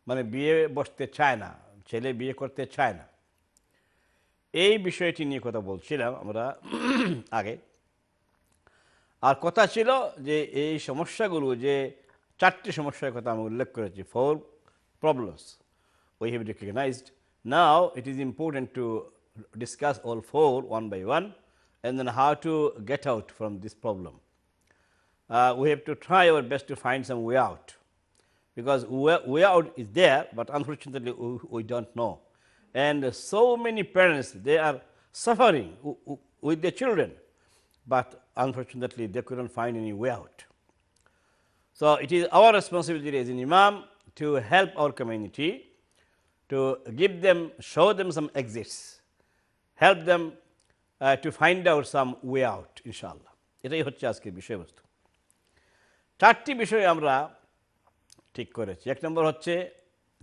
মানে বিয়ে বসতে চায় না ছেলে বিয়ে করতে চায় না এই বিষয়টি নিয়ে কথা বলছিলাম আমরা [CLEARS THROAT] আগে আর কথা ছিল যে এই সমস্যাগুলো যে চারটি সমস্যার কথা আমি উল্লেখ করেছি four problems we have recognised now it is important to discuss all four one by one and then how to get out from this problem we have to try our best to find some way out because way out is there, but unfortunately we, don't know. And so many parents, they are suffering with their children, but unfortunately they couldn't find any way out. So, it is our responsibility as an imam to help our community to give them, show them some exits, help them uh, to find out some way out, inshallah. এটাই হচ্ছে আজকের বিষয়বস্তু চারটি বিষয়ে আমরা ঠিক করেছে এক নম্বর হচ্ছে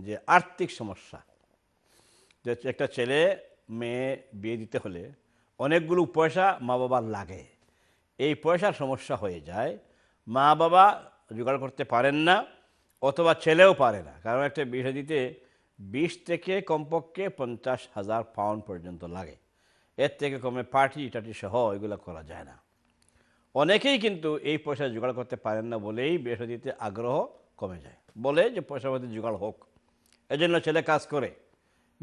যে আর্থিক সমস্যা যে একটা ছেলে মেয়ে বিয়ে দিতে হলে অনেকগুলো পয়সা মা বাবার লাগে এই পয়সার সমস্যা হয়ে যায় মা বাবা জোগাড় করতে পারেন না অথবা ছেলেও পারে না কারণ একটা বিয়ে দিতে বিশ থেকে কমপক্ষে পঞ্চাশ হাজার পাউন্ড পর্যন্ত লাগে এর থেকে কমে পার্টি টাটি সহ এগুলো করা যায় না অনেকেই কিন্তু এই পয়সা জোগাড় করতে পারেন না বলেই বিয়ে দিতে আগ্রহ কমে যায় বলে যে পয়সাপাতি জোগাড় হোক এজন্য ছেলে কাজ করে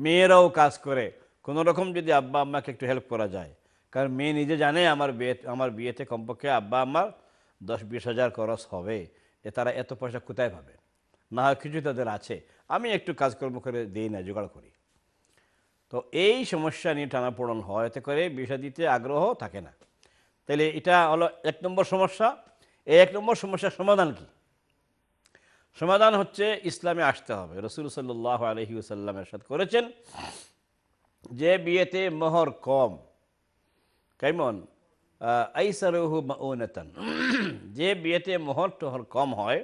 মেয়েরাও কাজ করে কোনো রকম যদি আব্বা আম্মাকে একটু হেল্প করা যায় কারণ মেয়ে নিজে জানে আমার বিয়ে আমার বিয়েতে কমপক্ষে আব্বা আমার দশ বিশ হাজার খরচ হবে এ তারা এত পয়সা কোথায় পাবে না হয় কিছু তাদের আছে আমি একটু কাজকর্ম করে দিই না জোগাড় করি তো এই সমস্যা নিয়ে টানাপোড়ন হয় এতে করে বিষয় দিতে আগ্রহ থাকে না তাহলে এটা হলো এক নম্বর সমস্যা এই এক নম্বর সমস্যার সমাধান কী সমাধান হচ্ছে ইসলামে আসতে হবে রসুল সাল্লাহ আলহি সাল্লাম এরশাদ করেছেন যে বিয়েতে মোহর কম কেমন আইসারহু নেতান যে বিয়েতে মোহর টোহর কম হয়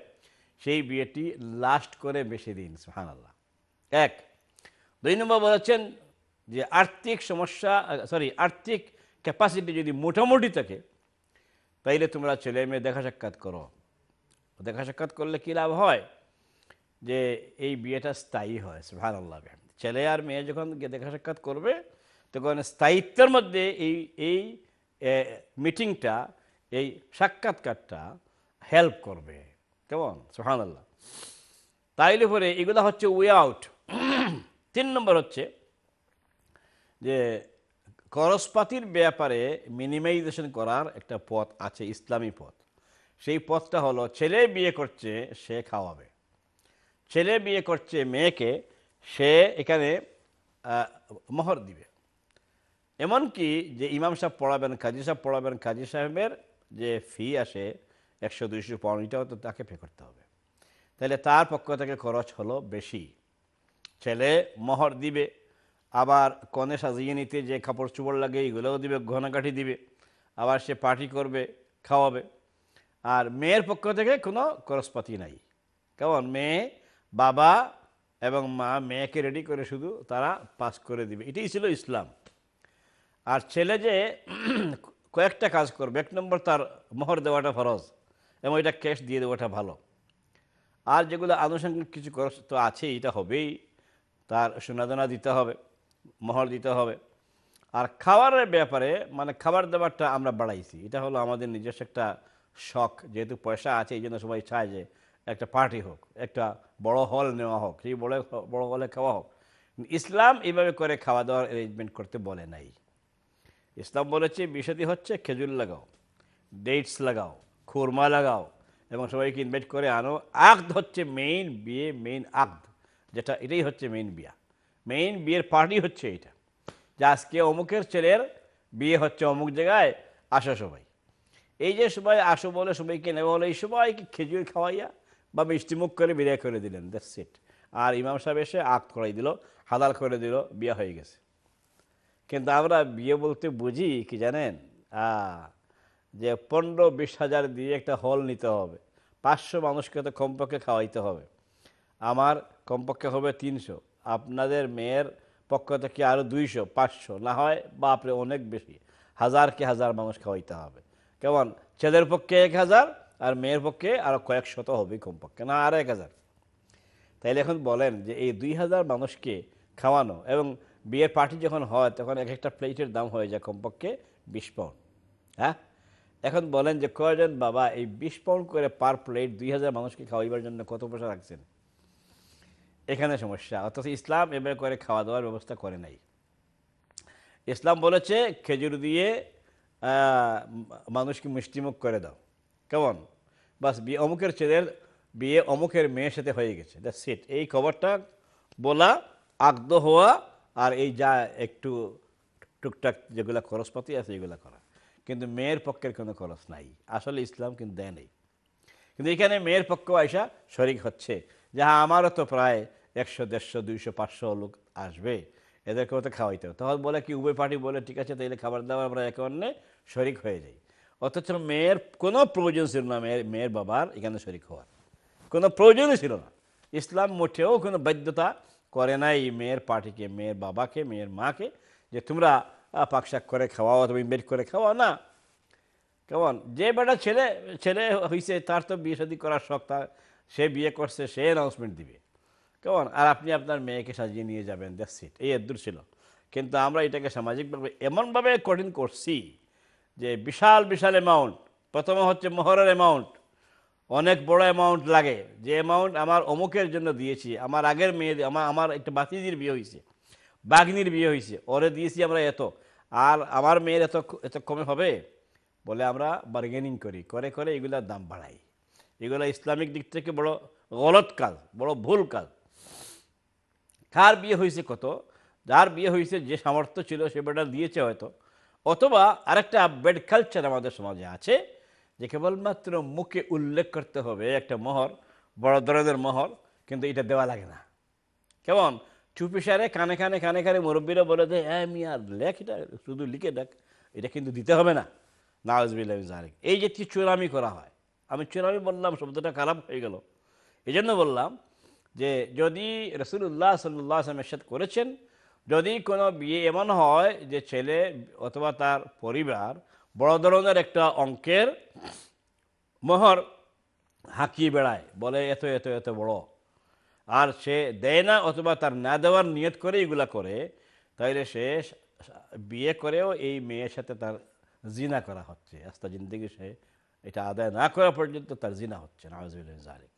সেই বিয়েটি লাস্ট করে বেশি দিন সুহানাল্লাহ এক দুই নম্বর বলেছেন যে আর্থিক সমস্যা সরি আর্থিক ক্যাপাসিটি যদি মোটামুটি থাকে তাইলে তোমরা ছেলে মেয়ে দেখা সাক্ষাৎ করো দেখা সাক্ষাৎ করলে কী লাভ হয় যে এই বিয়েটা স্থায়ী হয় ভাল আল্লাহ ছেলে আর মেয়ে যখন দেখা সাক্ষাৎ করবে তখন স্থায়িত্বের মধ্যে এই এই মিটিংটা এই সাক্ষাৎকারটা হেল্প করবে কেমন সোহান আল্লাহ তাইলে পরে এগুলো হচ্ছে ওয়ে আউট [CLEARS THROAT] তিন নম্বর হচ্ছে যে করসপাতির ব্যাপারে মিনিমাইজেশন করার একটা পথ আছে ইসলামী পথ সেই পথটা হলো ছেলে বিয়ে করছে সে খাওয়াবে ছেলে বিয়ে করছে মেয়েকে সে এখানে মোহর দিবে এমনকি যে ইমাম সাহেব পড়াবেন কাজী সাহেব পড়াবেন কাজী সাহেবের যে ফি আসে একশো দুইশো পাউন্ড এটাও তো তাকে পে করতে হবে তাহলে তার পক্ষ থেকে খরচ হলো বেশি ছেলে মোহর দিবে আবার কনে সাজিয়ে নিতে যে কাপড় চোপড় লাগে এগুলোও দিবে ঘনাকাঠি দিবে আবার সে পার্টি করবে খাওয়াবে আর মেয়ের পক্ষ থেকে কোনো খরচপাতি নাই কেমন মেয়ে বাবা এবং মা মেয়েকে রেডি করে শুধু তারা পাস করে দিবে এটাই ছিল ইসলাম আর ছেলে যে [CLEARS THROAT] কয়েকটা কাজ করবে এক নম্বর তার মোহর দেওয়াটা ফরজ এবং এটা ক্যাশ দিয়ে দেওয়াটা ভালো আর যেগুলো আনুষঙ্গিক কিছু খরচ তো আছেই এটা হবেই তার সোনাদনা দিতে হবে মহর দিতে হবে আর খাবারের ব্যাপারে মানে খাবার দাবারটা আমরা বাড়াইছি এটা হলো আমাদের নিজস্ব একটা শখ যেহেতু পয়সা আছে এই জন্য সবাই চায় যে একটা পার্টি হোক একটা বড় হল নেওয়া হোক সেই বড় বড় হলে খাওয়া হোক ইসলাম এইভাবে করে খাওয়া দাওয়ার অ্যারেঞ্জমেন্ট করতে বলে নাই ইসলাম বলেছে বিষয়টি হচ্ছে খেজুর লাগাও ডেটস লাগাও খুরমা লাগাও এবং সবাইকে ইনভাইট করে আনো আকদ হচ্ছে মেইন বিয়ে মেইন আকদ যেটা এটাই হচ্ছে মেইন বিয়া মেইন বিয়ের পার্টি হচ্ছে এটা যে আজকে অমুকের ছেলের বিয়ে হচ্ছে অমুক জায়গায় আসো সবাই এই যে সবাই আসো বলে সবাইকে নেবে বলে এই সবাইকে খেজুর খাওয়াইয়া বা মিষ্টিমুখ করে বিদায় করে দিলেন দ্যাটস ইট আর ইমাম সাহেব এসে আগ করাই দিল হাদাল করে দিল বিয়ে হয়ে গেছে কিন্তু আমরা বিয়ে বলতে বুঝি কি জানেন যে পনেরো বিশ হাজার দিয়ে একটা হল নিতে হবে পাঁচশো মানুষকে তো কমপক্ষে খাওয়াইতে হবে আমার কমপক্ষে হবে তিনশো আপনাদের মেয়ের পক্ষ থেকে আরও দুইশো পাঁচশো না হয় বাপরে অনেক বেশি হাজার কি হাজার মানুষ খাওয়াইতে হবে কেমন ছেলের পক্ষে এক হাজার আর মেয়ের পক্ষে আরও কয়েক শত হবে কমপক্ষে না আর এক হাজার তাইলে এখন বলেন যে এই দুই হাজার মানুষকে খাওয়ানো এবং বিয়ের পার্টি যখন হয় তখন এক একটা প্লেটের দাম হয়ে যায় কমপক্ষে বিশ পাউন্ড হ্যাঁ এখন বলেন যে কয়জন বাবা এই বিশ পাউন্ড করে পার প্লেট দুই হাজার মানুষকে খাওয়াইবার জন্য কত পয়সা রাখছেন এখানে সমস্যা অর্থাৎ ইসলাম এবার করে খাওয়া দাওয়ার ব্যবস্থা করে নাই ইসলাম বলেছে খেজুর দিয়ে মানুষকে মিষ্টিমুখ করে দাও কেমন বাস বিয়ে অমুকের ছেলের বিয়ে অমুকের মেয়ের সাথে হয়ে গেছে দ্যাটস সিট এই খবরটা বলা আগ্ধ হওয়া আর এই যা একটু টুকটাক যেগুলো খরচপাতি আছে এগুলো করা কিন্তু মেয়ের পক্ষের কোনো খরচ নাই আসলে ইসলাম কিন্তু দেয় নেই কিন্তু এখানে মেয়ের পক্ষ আয়সা শরিক হচ্ছে যাহা আমারও তো প্রায় একশো দেড়শো দুইশো পাঁচশো লোক আসবে এদেরকে হয়তো খাওয়াইতে হবে তখন বলে কি উভয় পার্টি বলে ঠিক আছে তাইলে খাবার দাবার আমরা একে অন্যে শরিক হয়ে যাই অথচ মেয়ের কোনো প্রয়োজন ছিল না মেয়ের মেয়ের বাবার এখানে শরিক হওয়ার কোনো প্রয়োজনই ছিল না ইসলাম মোটেও কোনো বাধ্যতা করে নাই মেয়ের পার্টিকে মেয়ের বাবাকে মেয়ের মাকে যে তোমরা পাকশাক করে খাওয়াও তুমি মেট করে খাওয়াও না কেমন যে বেটা ছেলে ছেলে হয়েছে তার তো বিয়ে সাদী করার শখ তার সে বিয়ে করছে সে অ্যানাউন্সমেন্ট দিবে কেমন আর আপনি আপনার মেয়েকে সাজিয়ে নিয়ে যাবেন দ্যাটস ইট এই দূর ছিল কিন্তু আমরা এটাকে সামাজিকভাবে এমনভাবে কঠিন করছি যে বিশাল বিশাল অ্যামাউন্ট প্রথমে হচ্ছে মোহরের অ্যামাউন্ট অনেক বড় অ্যামাউন্ট লাগে যে অ্যামাউন্ট আমার অমুকের জন্য দিয়েছি আমার আগের মেয়ে আমার আমার একটা বাতিজির বিয়ে হয়েছে বাগনির বিয়ে হয়েছে ওরে দিয়েছি আমরা এত আর আমার মেয়ের এত এত কমে হবে বলে আমরা বার্গেনিং করি করে করে এগুলার দাম বাড়াই এগুলো ইসলামিক দিক থেকে বড় গলত কাজ বড় ভুল কাজ কার বিয়ে হয়েছে কত যার বিয়ে হয়েছে যে সামর্থ্য ছিল সে বেটা দিয়েছে হয়তো অথবা আরেকটা বেড কালচার আমাদের সমাজে আছে যে কেবলমাত্র মুখে উল্লেখ করতে হবে একটা মহর বড় ধরনের মহর কিন্তু এটা দেওয়া লাগে না কেমন চুপিসারে কানে কানে কানে কানে মুরব্বীরা বলে দেয় হ্যাঁ আর লেখ এটা শুধু লিখে দেখ এটা কিন্তু দিতে হবে না নাওয়াজবিল্লাহ জারেক এই জাতীয় চোরামি করা হয় আমি চোরামি বললাম শব্দটা খারাপ হয়ে গেল এই জন্য বললাম যে যদি রসুল্লাহ সাল্লাহ সাথে করেছেন যদি কোনো বিয়ে এমন হয় যে ছেলে অথবা তার পরিবার বড় ধরনের একটা অঙ্কের মোহর হাঁকিয়ে বেড়ায় বলে এত এত এত বড় আর সে দেয় না অথবা তার না দেওয়ার নিয়ত করে এগুলা করে তাইলে সে বিয়ে করেও এই মেয়ের সাথে তার জিনা করা হচ্ছে আস্তা জিন্দিগি সে এটা আদায় না করা পর্যন্ত তার জিনা হচ্ছে না জারিক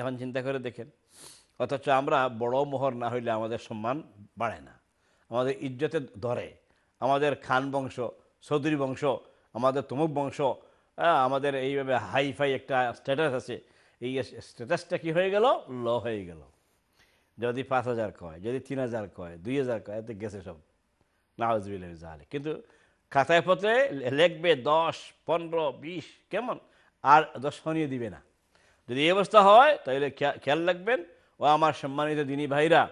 এখন চিন্তা করে দেখেন অথচ আমরা বড় মোহর না হইলে আমাদের সম্মান বাড়ে না আমাদের ইজ্জতে ধরে আমাদের খান বংশ চৌধুরী বংশ আমাদের তমুক বংশ আমাদের এইভাবে হাইফাই একটা স্ট্যাটাস আছে এই স্ট্যাটাসটা কি হয়ে গেল ল হয়ে গেল যদি পাঁচ হাজার কয় যদি তিন হাজার কয় দুই হাজার কয় এতে গেছে সব নাওয়াজবিল্লাহলে কিন্তু খাতায় পত্রে লেখবে দশ পনেরো বিশ কেমন আর দশ শনিয়ে দিবে না যদি এই অবস্থা হয় তাহলে খেয়াল রাখবেন ও আমার সম্মানিত দিনী ভাইরা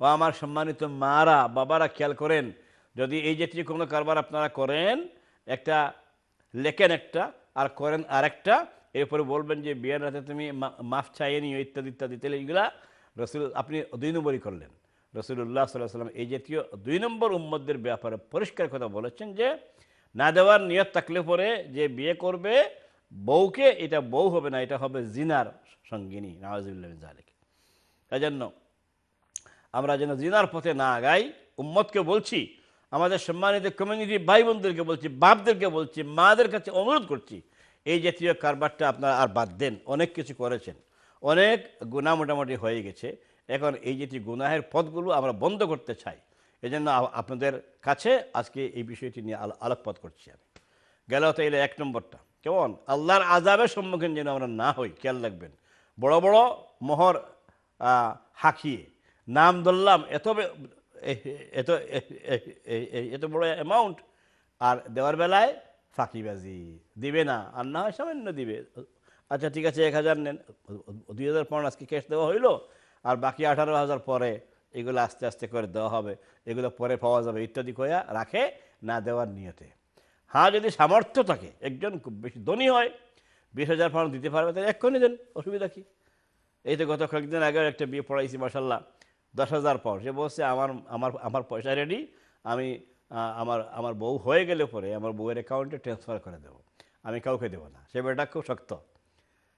ও আমার সম্মানিত মারা বাবারা খেয়াল করেন যদি এই জাতীয় কোনো কারবার আপনারা করেন একটা লেখেন একটা আর করেন আরেকটা এরপরে বলবেন যে বিয়ের রাতে তুমি মাফ চাইয়ে নিও ইত্যাদি ইত্যাদি তাহলে এইগুলা রসুল আপনি দুই নম্বরই করলেন রসুল্লাহ সাল্লাহ সাল্লাম এই জাতীয় দুই নম্বর উম্মদের ব্যাপারে পরিষ্কার কথা বলেছেন যে না দেওয়ার নিয়ত থাকলে পরে যে বিয়ে করবে বউকে এটা বউ হবে না এটা হবে জিনার সঙ্গিনী নওয়াজিবুল্লাহ জালিক তাই জন্য আমরা যেন জিনার পথে না আগাই উম্মতকে বলছি আমাদের সম্মানিত কমিউনিটি ভাই বোনদেরকে বলছি বাপদেরকে বলছি মাদের কাছে অনুরোধ করছি এই জাতীয় কারবারটা আপনারা আর বাদ দেন অনেক কিছু করেছেন অনেক গুণা মোটামুটি হয়ে গেছে এখন এই যেটি গুনাহের পথগুলো আমরা বন্ধ করতে চাই এই জন্য আপনাদের কাছে আজকে এই বিষয়টি নিয়ে আলোকপাত করছি আমি গেল এলে এক নম্বরটা কেমন আল্লাহর আজাবের সম্মুখীন যেন আমরা না হই খেয়াল রাখবেন বড় বড় মোহর হাঁকিয়ে নাম ধরলাম এত এত এত বড় অ্যামাউন্ট আর দেওয়ার বেলায় ফাঁকিবাজি দিবে না আর না হয় সামান্য দিবে আচ্ছা ঠিক আছে এক হাজার নেন দুই হাজার পাউন্ড আজকে ক্যাশ দেওয়া হইলো আর বাকি আঠারো হাজার পরে এগুলো আস্তে আস্তে করে দেওয়া হবে এগুলো পরে পাওয়া যাবে ইত্যাদি কয়া রাখে না দেওয়ার নিয়তে হ্যাঁ যদি সামর্থ্য থাকে একজন খুব বেশি ধনী হয় বিশ হাজার পাউন্ড দিতে পারবে তাহলে এক্ষুনি দেন অসুবিধা কী এই তো গত কয়েকদিন আগে একটা বিয়ে পড়াইছি মার্শাল্লাহ দশ হাজার পাউন্ড সে বলছে আমার আমার আমার পয়সা রেডি আমি আমার আমার বউ হয়ে গেলে পরে আমার বউয়ের অ্যাকাউন্টে ট্রান্সফার করে দেবো আমি কাউকে দেবো না সে বেটা খুব শক্ত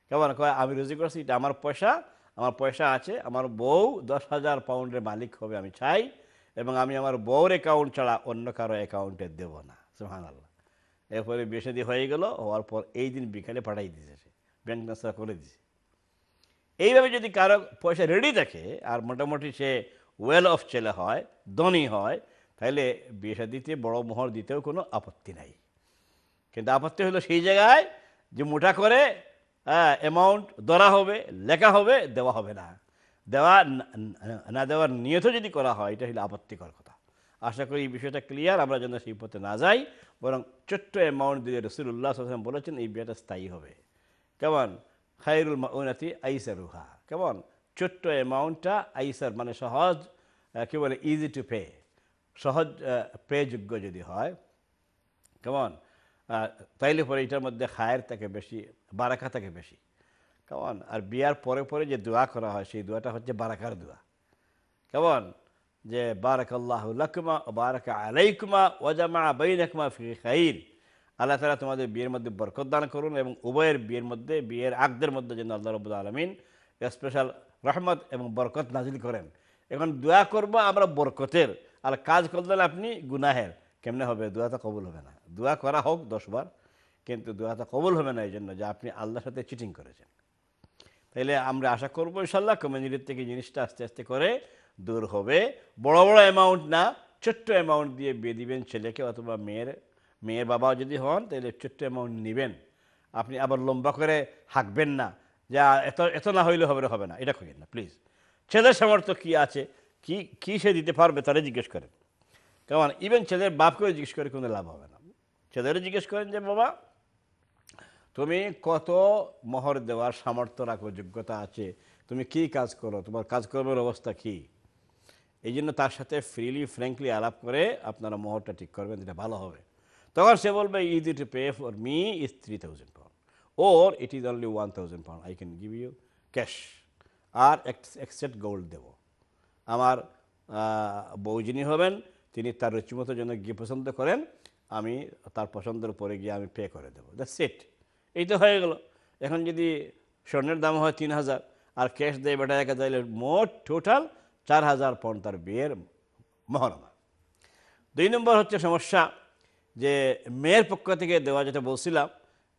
কেমন কয় আমি রুজি করছি এটা আমার পয়সা আমার পয়সা আছে আমার বউ দশ হাজার পাউন্ডের মালিক হবে আমি চাই এবং আমি আমার বউর অ্যাকাউন্ট ছাড়া অন্য কারো অ্যাকাউন্টে দেবো না সুহান আল্লাহ এরপরে বেসাদি হয়ে গেল হওয়ার পর এই দিন বিকালে পাঠাই দিয়েছে ব্যাংক ট্রান্সফার করে দিয়েছে এইভাবে যদি কারো পয়সা রেডি থাকে আর মোটামুটি সে ওয়েল অফ ছেলে হয় ধনী হয় তাহলে বিয়ে বড় মোহর দিতেও কোনো আপত্তি নাই কিন্তু আপত্তি হলো সেই জায়গায় যে মোটা করে অ্যামাউন্ট ধরা হবে লেখা হবে দেওয়া হবে না দেওয়া না দেওয়ার নিয়ত যদি করা হয় এটা হলো আপত্তিকর কথা আশা করি এই বিষয়টা ক্লিয়ার আমরা যেন সেই পথে না যাই বরং ছোট্ট অ্যামাউন্ট দিয়ে রসুল্লাহ আসলাম বলেছেন এই বিয়েটা স্থায়ী হবে কেমন খায়রুল মাউনাতি রুহা কেমন ছোট্ট অ্যামাউন্টটা আইসার মানে সহজ কি বলে ইজি টু পে সহজ পেযোগ্য যদি হয় কেমন তাইলে পরে এটার মধ্যে খায়ের থাকে বেশি বারাকা থাকে বেশি কেমন আর বিয়ার পরে পরে যে দোয়া করা হয় সেই দোয়াটা হচ্ছে বারাকার দোয়া কেমন যে বারাক আল্লাহ লাকুমা ও বারাকা আলাইকুমা ওজামা বৈনকমা ফি খাইর আল্লাহ তালা তোমাদের বিয়ের মধ্যে বরকত দান করুন এবং উভয়ের বিয়ের মধ্যে বিয়ের আগদের মধ্যে যেন আল্লাহ রব আলমিন স্পেশাল রহমত এবং বরকত নাজিল করেন এখন দোয়া করব আমরা বরকতের আর কাজ করলেন আপনি গুনাহের কেমনে হবে তো কবুল হবে না দোয়া করা হোক দশবার কিন্তু তো কবুল হবে না এই জন্য যে আপনি আল্লাহর সাথে চিটিং করেছেন তাইলে আমরা আশা করবো ইশাল্লাহ কমিউনিটির থেকে জিনিসটা আস্তে আস্তে করে দূর হবে বড় বড় অ্যামাউন্ট না ছোট্ট অ্যামাউন্ট দিয়ে বিয়ে দিবেন ছেলেকে অথবা মেয়ের মেয়ের বাবা যদি হন তাহলে ছোট্ট অ্যামাউন্ট নেবেন আপনি আবার লম্বা করে হাঁকবেন না যা এত এত না হইলে হবে হবে না এটা করেন না প্লিজ ছেলের সামর্থ্য কী আছে কি কী সে দিতে পারবে তারা জিজ্ঞেস করেন কেমন ইভেন ছেলের বাপকেও জিজ্ঞেস করে কোনো লাভ হবে না ছেলেরও জিজ্ঞেস করেন যে বাবা তুমি কত মহর দেওয়ার সামর্থ্য রাখো যোগ্যতা আছে তুমি কি কাজ করো তোমার কাজকর্মের অবস্থা কী এই জন্য তার সাথে ফ্রিলি ফ্র্যাঙ্কলি আলাপ করে আপনারা মোহরটা ঠিক করবেন যেটা ভালো হবে তখন সে বলবে is it pay for me is three thousand pound or it is only one thousand pound I can give you cash আর এক্সেট গোল্ড দেব আমার বউ যিনি হবেন তিনি তার রুচিমতো জন্য গিয়ে পছন্দ করেন আমি তার পছন্দের উপরে গিয়ে আমি পে করে দেবো দ্য সেট এই তো হয়ে গেল এখন যদি স্বর্ণের দাম হয় তিন হাজার আর ক্যাশ দেয় বেটা এক হাজার মোট টোটাল চার হাজার পণ তার বিয়ের মহরমা দুই নম্বর হচ্ছে সমস্যা যে মেয়ের পক্ষ থেকে দেওয়া যেটা বলছিলাম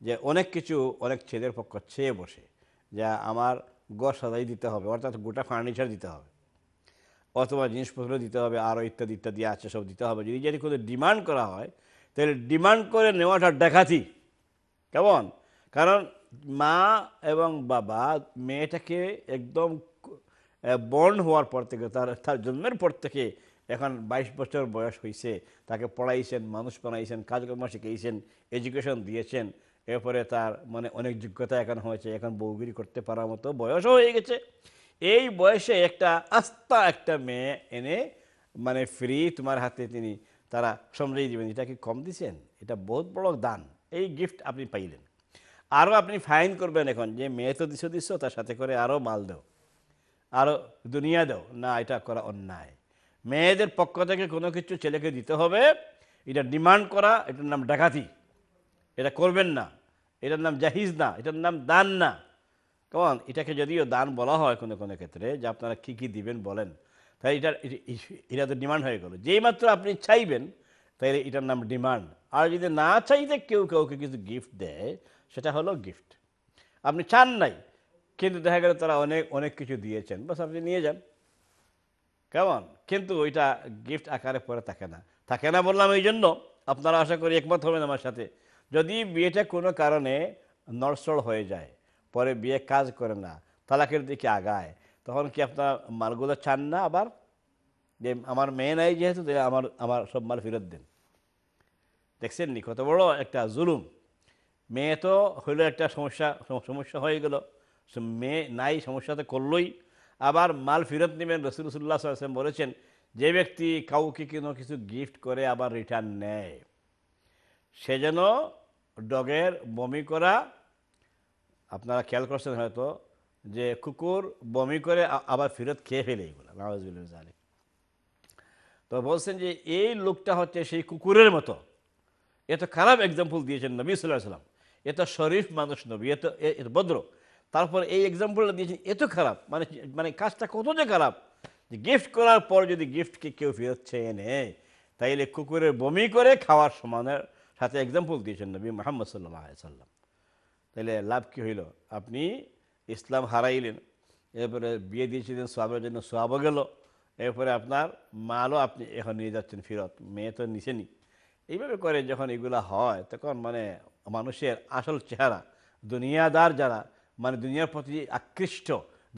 যে অনেক কিছু অনেক ছেলের পক্ষ ছেয়ে বসে যা আমার গড় সাজাই দিতে হবে অর্থাৎ গোটা ফার্নিচার দিতে হবে অথবা জিনিসপত্র দিতে হবে আরও ইত্যাদি ইত্যাদি আছে সব দিতে হবে যদি যদি কোনো ডিমান্ড করা হয় তাহলে ডিমান্ড করে নেওয়াটা দেখাতি কেমন কারণ মা এবং বাবা মেয়েটাকে একদম বর্ণ হওয়ার পর থেকে তার তার জন্মের পর থেকে এখন ২২ বছর বয়স হয়েছে তাকে পড়াইছেন মানুষ বানাইছেন কাজকর্ম শিখিয়েছেন এডুকেশন দিয়েছেন এরপরে তার মানে অনেক যোগ্যতা এখন হয়েছে এখন বৌগিরি করতে পারার মতো বয়সও হয়ে গেছে এই বয়সে একটা আস্থা একটা মেয়ে এনে মানে ফ্রি তোমার হাতে তিনি তারা সমঝিয়ে দেবেন এটা কি কম দিছেন এটা বহুত বড় দান এই গিফট আপনি পাইলেন আরও আপনি ফাইন করবেন এখন যে মেয়ে তো দিছো দিছো তার সাথে করে আরও মাল দেও আরও দুনিয়া দেও না এটা করা অন্যায় মেয়েদের পক্ষ থেকে কোনো কিছু ছেলেকে দিতে হবে এটা ডিমান্ড করা এটার নাম ডাকাতি এটা করবেন না এটার নাম জাহিজ না এটার নাম দান না কেমন এটাকে যদিও দান বলা হয় কোনো কোনো ক্ষেত্রে যে আপনারা কী কী দিবেন বলেন তাই এটা এটা তো ডিমান্ড হয়ে গেল যেই মাত্র আপনি চাইবেন তাই এটার নাম ডিমান্ড আর যদি না চাইতে কেউ কাউকে কিছু গিফট দেয় সেটা হলো গিফট আপনি চান নাই কিন্তু দেখা গেল তারা অনেক অনেক কিছু দিয়েছেন বাস আপনি নিয়ে যান কেমন কিন্তু ওইটা গিফট আকারে পরে থাকে না থাকে না বললাম এই জন্য আপনারা আশা করি একমত হবেন আমার সাথে যদি বিয়েটা কোনো কারণে নড়সড় হয়ে যায় পরে বিয়ে কাজ করে না তালাকের দিকে আগায় তখন কি আপনার মালগুলো চান না আবার যে আমার মেয়ে নাই যেহেতু আমার আমার সব মাল ফেরত দিন দেখছেন নি কত বড় একটা জুলুম মেয়ে তো হইলে একটা সমস্যা সমস্যা হয়ে গেলো মেয়ে নাই সমস্যা তো করলই আবার মাল ফেরত নেবেন রসুল্লাহ আসলাম বলেছেন যে ব্যক্তি কাউকে কোনো কিছু গিফট করে আবার রিটার্ন নেয় সে যেন ডগের বমি করা আপনারা খেয়াল করছেন হয়তো যে কুকুর বমি করে আবার ফিরত খেয়ে ফেলে এইগুলো নওয়াজবুল্লাহ তো বলছেন যে এই লোকটা হচ্ছে সেই কুকুরের মতো এত খারাপ এক্সাম্পল দিয়েছেন নবী সাল্লাহ সাল্লাম এত শরীফ মানুষ নবী এত এত ভদ্র তারপর এই এক্সাম্পলটা দিয়েছেন এত খারাপ মানে মানে কাজটা কত যে খারাপ যে গিফট করার পর যদি গিফটকে কেউ ফেরত চেয়ে নেয় তাইলে কুকুরের বমি করে খাওয়ার সমানের সাথে এক্সাম্পল দিয়েছেন নবী মোহাম্মদ সাল্লাহ সাল্লাম তাহলে লাভ কী হইল আপনি ইসলাম হারাইলেন এরপরে বিয়ে দিয়েছিলেন সোয়াবের জন্য সোয়াবও গেল এরপরে আপনার মালও আপনি এখন নিয়ে যাচ্ছেন ফেরত মেয়ে তো নিছেনি এইভাবে করে যখন এগুলা হয় তখন মানে মানুষের আসল চেহারা দুনিয়াদার যারা মানে দুনিয়ার প্রতি আকৃষ্ট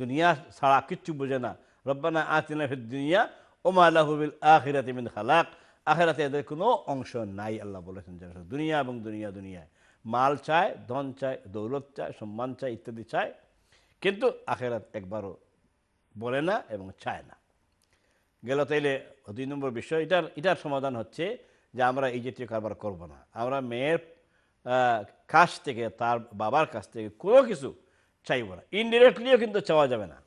দুনিয়া ছাড়া কিচ্ছু বোঝে না রব্বানা আতিনা ফির দুনিয়া ওমা আল্লাহবিল আখিরাতে মিন খালাক আখেরাতে এদের কোনো অংশ নাই আল্লাহ বলেছেন যেন দুনিয়া এবং দুনিয়া দুনিয়ায় মাল চায় ধন চায় দৌলত চায় সম্মান চায় ইত্যাদি চায় কিন্তু আখেরাত একবারও বলে না এবং চায় না গেল তাইলে দুই নম্বর বিষয় এটার এটার সমাধান হচ্ছে যে আমরা এই জাতীয় কারবার করব না আমরা মেয়ের কাছ থেকে তার বাবার কাছ থেকে কোনো কিছু চাইব না ইনডিরেক্টলিও কিন্তু চাওয়া যাবে না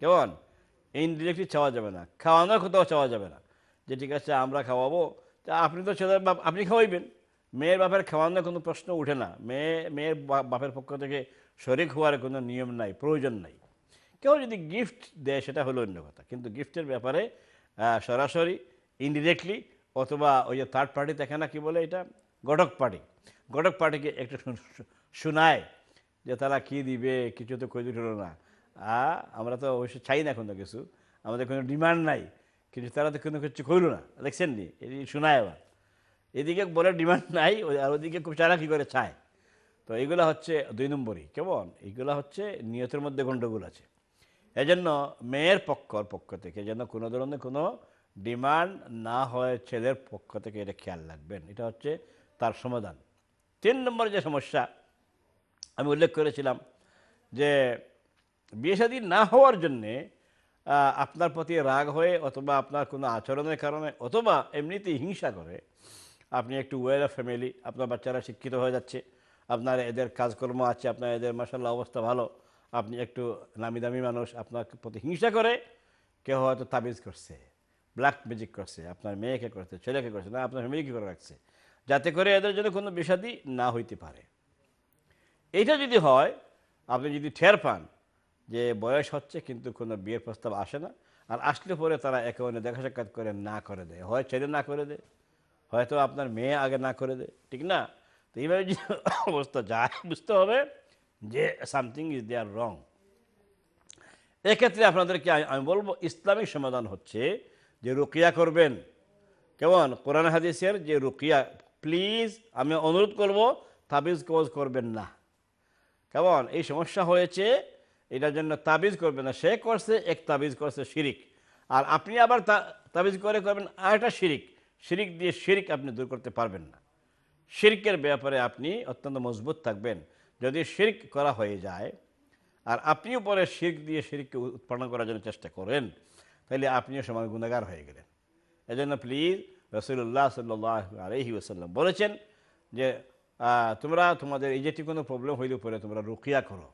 কেমন ইনডিরেক্টলি চাওয়া যাবে না খাওয়ানোর কোথাও চাওয়া যাবে না যে ঠিক আছে আমরা খাওয়াবো তা আপনি তো ছেলের বাপ আপনি খাওয়াইবেন মেয়ের বাপের খাওয়ানোর কোনো প্রশ্ন উঠে না মেয়ে মেয়ের বাপের পক্ষ থেকে শরিক হওয়ার কোনো নিয়ম নাই প্রয়োজন নাই কেউ যদি গিফট দেয় সেটা হলো অন্য কথা কিন্তু গিফটের ব্যাপারে সরাসরি ইনডিরেক্টলি অথবা ওই যে থার্ড পার্টি দেখে না কী বলে এটা গটক পার্টি গটক পার্টিকে একটা শোনায় যে তারা কি দিবে কিছু তো খোঁজ উঠল না আমরা তো অবশ্য চাই না কোনো কিছু আমাদের কোনো ডিমান্ড নাই কিন্তু তারা তো কোনো কিছু খইল না দেখছেন নি শোনায় আবার এদিকে বলে ডিমান্ড নাই আর ওদিকে খুব চারা কী করে চায় তো এগুলো হচ্ছে দুই নম্বরই কেমন এইগুলো হচ্ছে নিয়তের মধ্যে গণ্ডগোল আছে এজন্য মেয়ের পক্ষর পক্ষ থেকে যেন কোনো ধরনের কোনো ডিমান্ড না হয় ছেলের পক্ষ থেকে এটা খেয়াল রাখবেন এটা হচ্ছে তার সমাধান তিন নম্বর যে সমস্যা আমি উল্লেখ করেছিলাম যে বিয়ে না হওয়ার জন্যে আপনার প্রতি রাগ হয়ে অথবা আপনার কোনো আচরণের কারণে অথবা এমনিতেই হিংসা করে আপনি একটু ওয়েল অফ ফ্যামিলি আপনার বাচ্চারা শিক্ষিত হয়ে যাচ্ছে আপনার এদের কাজকর্ম আছে আপনার এদের মাসাল্লাহ অবস্থা ভালো আপনি একটু নামি দামি মানুষ আপনার প্রতি হিংসা করে কেউ হয়তো তাবিজ করছে ব্ল্যাক ম্যাজিক করছে আপনার মেয়েকে করছে ছেলেকে করছে না আপনার ফ্যামিলিকে করে রাখছে যাতে করে এদের জন্য কোনো বিষাদি না হইতে পারে এটা যদি হয় আপনি যদি ঠের পান যে বয়স হচ্ছে কিন্তু কোনো বিয়ের প্রস্তাব আসে না আর আসলে পরে তারা একে অন্য দেখা সাক্ষাৎ করে না করে দেয় হয় ছেলে না করে দেয় হয়তো আপনার মেয়ে আগে না করে দেয় ঠিক না তো এইভাবে যদি অবস্থা যায় বুঝতে হবে যে সামথিং ইজ দেয়ার রং এক্ষেত্রে আপনাদেরকে আমি বলবো ইসলামিক সমাধান হচ্ছে যে রুকিয়া করবেন কেমন কোরআন হাদিসের যে রুকিয়া প্লিজ আমি অনুরোধ করব তাবিজ কবজ করবেন না কেমন এই সমস্যা হয়েছে এটার জন্য তাবিজ করবে না সে করছে এক তাবিজ করছে শিরিক আর আপনি আবার তাবিজ করে করবেন আরেকটা শিরিক শিরিক দিয়ে শিরিক আপনি দূর করতে পারবেন না শিরকের ব্যাপারে আপনি অত্যন্ত মজবুত থাকবেন যদি শিরক করা হয়ে যায় আর আপনিও পরে শিরক দিয়ে শিরককে উৎপন্ন করার জন্য চেষ্টা করেন তাহলে আপনিও সমান গুণাগার হয়ে গেলেন এজন্য প্লিজ রসুল্লাহ সাল্লি ওসাল্লাম বলেছেন যে তোমরা তোমাদের এই যেটি কোনো প্রবলেম হইলে পরে তোমরা রুকিয়া করো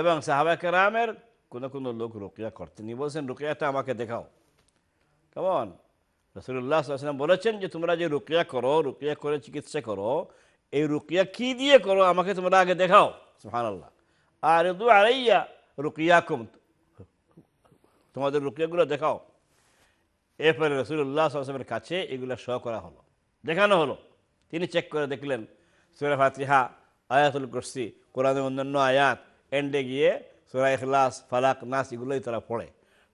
এবং সাহাবাকে রামের কোনো কোনো লোক রুকিয়া করতে নি বলছেন রুকিয়াটা আমাকে দেখাও কেমন রসুল্লাহ বলেছেন যে তোমরা যে রুকিয়া করো রুকিয়া করে চিকিৎসা করো এই রুকিয়া কি দিয়ে করো আমাকে তোমরা আগে দেখাও সুহান আল্লাহ আর দু আড়াইয়া রুকিয়া কম তোমাদের রুকিয়াগুলো দেখাও এরপরে রসুল্লাহ আসলামের কাছে এগুলো শ করা হলো দেখানো হলো তিনি চেক করে দেখলেন সুরা ফাতিহা আয়াতুল কুরসি কোরআনে অন্যান্য আয়াত এন্ডে গিয়ে সুরা এখলাস ফালাক নাস এগুলোই তারা পড়ে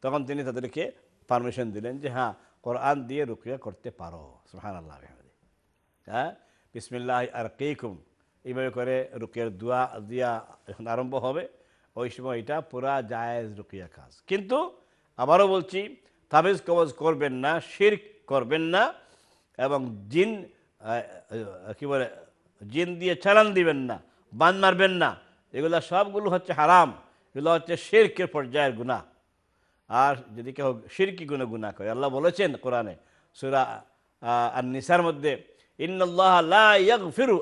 তখন তিনি তাদেরকে পারমিশন দিলেন যে হ্যাঁ কোরআন দিয়ে রুকিয়া করতে পারো সুহান আল্লাহ হ্যাঁ বিসমিল্লাহ আর কেকুম এইভাবে করে রুকিয়ার দোয়া দিয়া এখন আরম্ভ হবে ওই সময় এটা পুরা জায়েজ রুকিয়া কাজ কিন্তু আবারও বলছি তাবিজ কবজ করবেন না শির করবেন না এবং জিন কি বলে জিন দিয়ে চালান দিবেন না বান মারবেন না এগুলো সবগুলো হচ্ছে হারাম এগুলো হচ্ছে শিরকের পর্যায়ের গুণা আর যদি কেউ শিরকি গুণে গুণা করে আল্লাহ বলেছেন কোরআনে সুরা আর নিসার মধ্যে ফিরু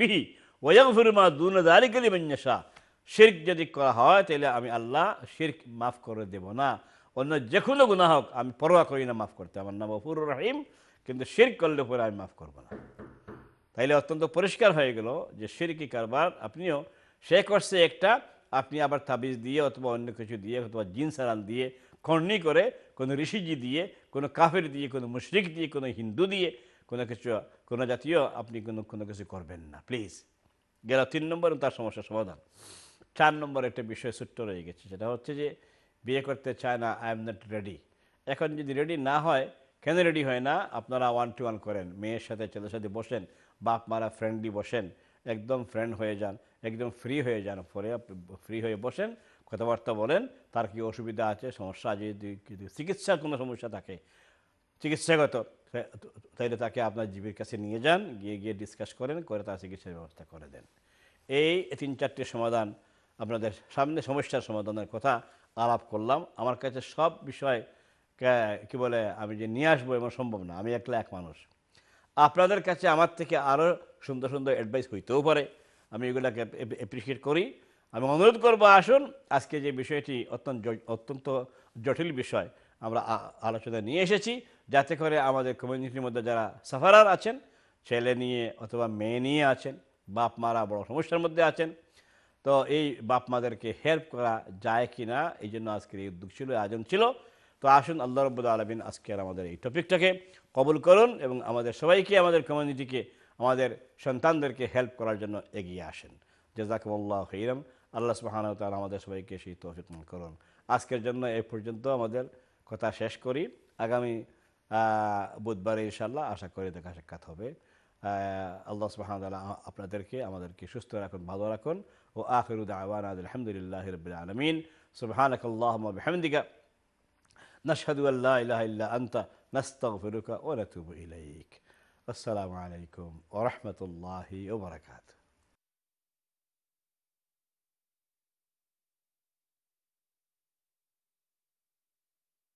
বিহি ওয়াগ ফিরুমা গেলি মঞ্জাসা শির্ক যদি করা হয় তাহলে আমি আল্লাহ শির্ক মাফ করে দেব না অন্য যে কোনো গুণা হোক আমি পরোয়া করি না মাফ করতে আমার নাম অফুর রহিম কিন্তু শির করলে পরে আমি মাফ করব না তাইলে অত্যন্ত পরিষ্কার হয়ে গেল যে শিরকি কারবার আপনিও সে করছে একটা আপনি আবার তাবিজ দিয়ে অথবা অন্য কিছু দিয়ে অথবা জিনসারান দিয়ে খণ্ডি করে কোনো ঋষিজি দিয়ে কোনো কাফের দিয়ে কোনো মুশরিক দিয়ে কোনো হিন্দু দিয়ে কোনো কিছু কোনো জাতীয় আপনি কোনো কোনো কিছু করবেন না প্লিজ গেল তিন নম্বর তার সমস্যার সমাধান চার নম্বর একটা বিষয় ছোট্ট রয়ে গেছে সেটা হচ্ছে যে বিয়ে করতে চায় না আই এম নট রেডি এখন যদি রেডি না হয় কেন রেডি হয় না আপনারা ওয়ান টু ওয়ান করেন মেয়ের সাথে ছেলের সাথে বসেন বাপ মারা ফ্রেন্ডলি বসেন একদম ফ্রেন্ড হয়ে যান একদম ফ্রি হয়ে যান পরে ফ্রি হয়ে বসেন কথাবার্তা বলেন তার কি অসুবিধা আছে সমস্যা যদি চিকিৎসার কোনো সমস্যা থাকে চিকিৎসাগত তাইলে তাকে আপনার জীবের কাছে নিয়ে যান গিয়ে গিয়ে ডিসকাস করেন করে তার চিকিৎসার ব্যবস্থা করে দেন এই তিন চারটি সমাধান আপনাদের সামনে সমস্যার সমাধানের কথা আলাপ করলাম আমার কাছে সব বিষয় কি বলে আমি যে নিয়ে আসবো এমন সম্ভব না আমি একলা এক মানুষ আপনাদের কাছে আমার থেকে আরও সুন্দর সুন্দর অ্যাডভাইস হইতেও পারে আমি এগুলাকে অ্যাপ্রিসিয়েট করি আমি অনুরোধ করব আসুন আজকে যে বিষয়টি অত্যন্ত অত্যন্ত জটিল বিষয় আমরা আলোচনা নিয়ে এসেছি যাতে করে আমাদের কমিউনিটির মধ্যে যারা সাফারার আছেন ছেলে নিয়ে অথবা মেয়ে নিয়ে আছেন বাপ মারা বড় সমস্যার মধ্যে আছেন তো এই বাপ মাদেরকে হেল্প করা যায় কি না এই জন্য আজকের এই উদ্যোগ ছিল আয়োজন ছিল তো আসুন আল্লাহ রব্বুল আলমিন আজকে আর আমাদের এই টপিকটাকে কবুল করুন এবং আমাদের সবাইকে আমাদের কমিউনিটিকে আমাদের সন্তানদেরকে হেল্প করার জন্য এগিয়ে আসেন জেজাকুমুল্লাহ হিরম আল্লাহ সুহান তাল আমাদের সবাইকে সেই তৌফিক করুন আজকের জন্য এ পর্যন্ত আমাদের কথা শেষ করি আগামী বুধবারে ইনশাল্লাহ আশা করি দেখা সাক্ষাৎ হবে আল্লাহ সুহান আপনাদেরকে আমাদেরকে সুস্থ রাখুন ভালো রাখুন ও আফিরুদ আওয়ান আলহামদুলিল্লাহ রবিল আলমিন সুবাহানক আল্লাহ হামদিকা نشهد أن لا إله إلا أنت نستغفرك ونتوب إليك والسلام عليكم ورحمة الله وبركاته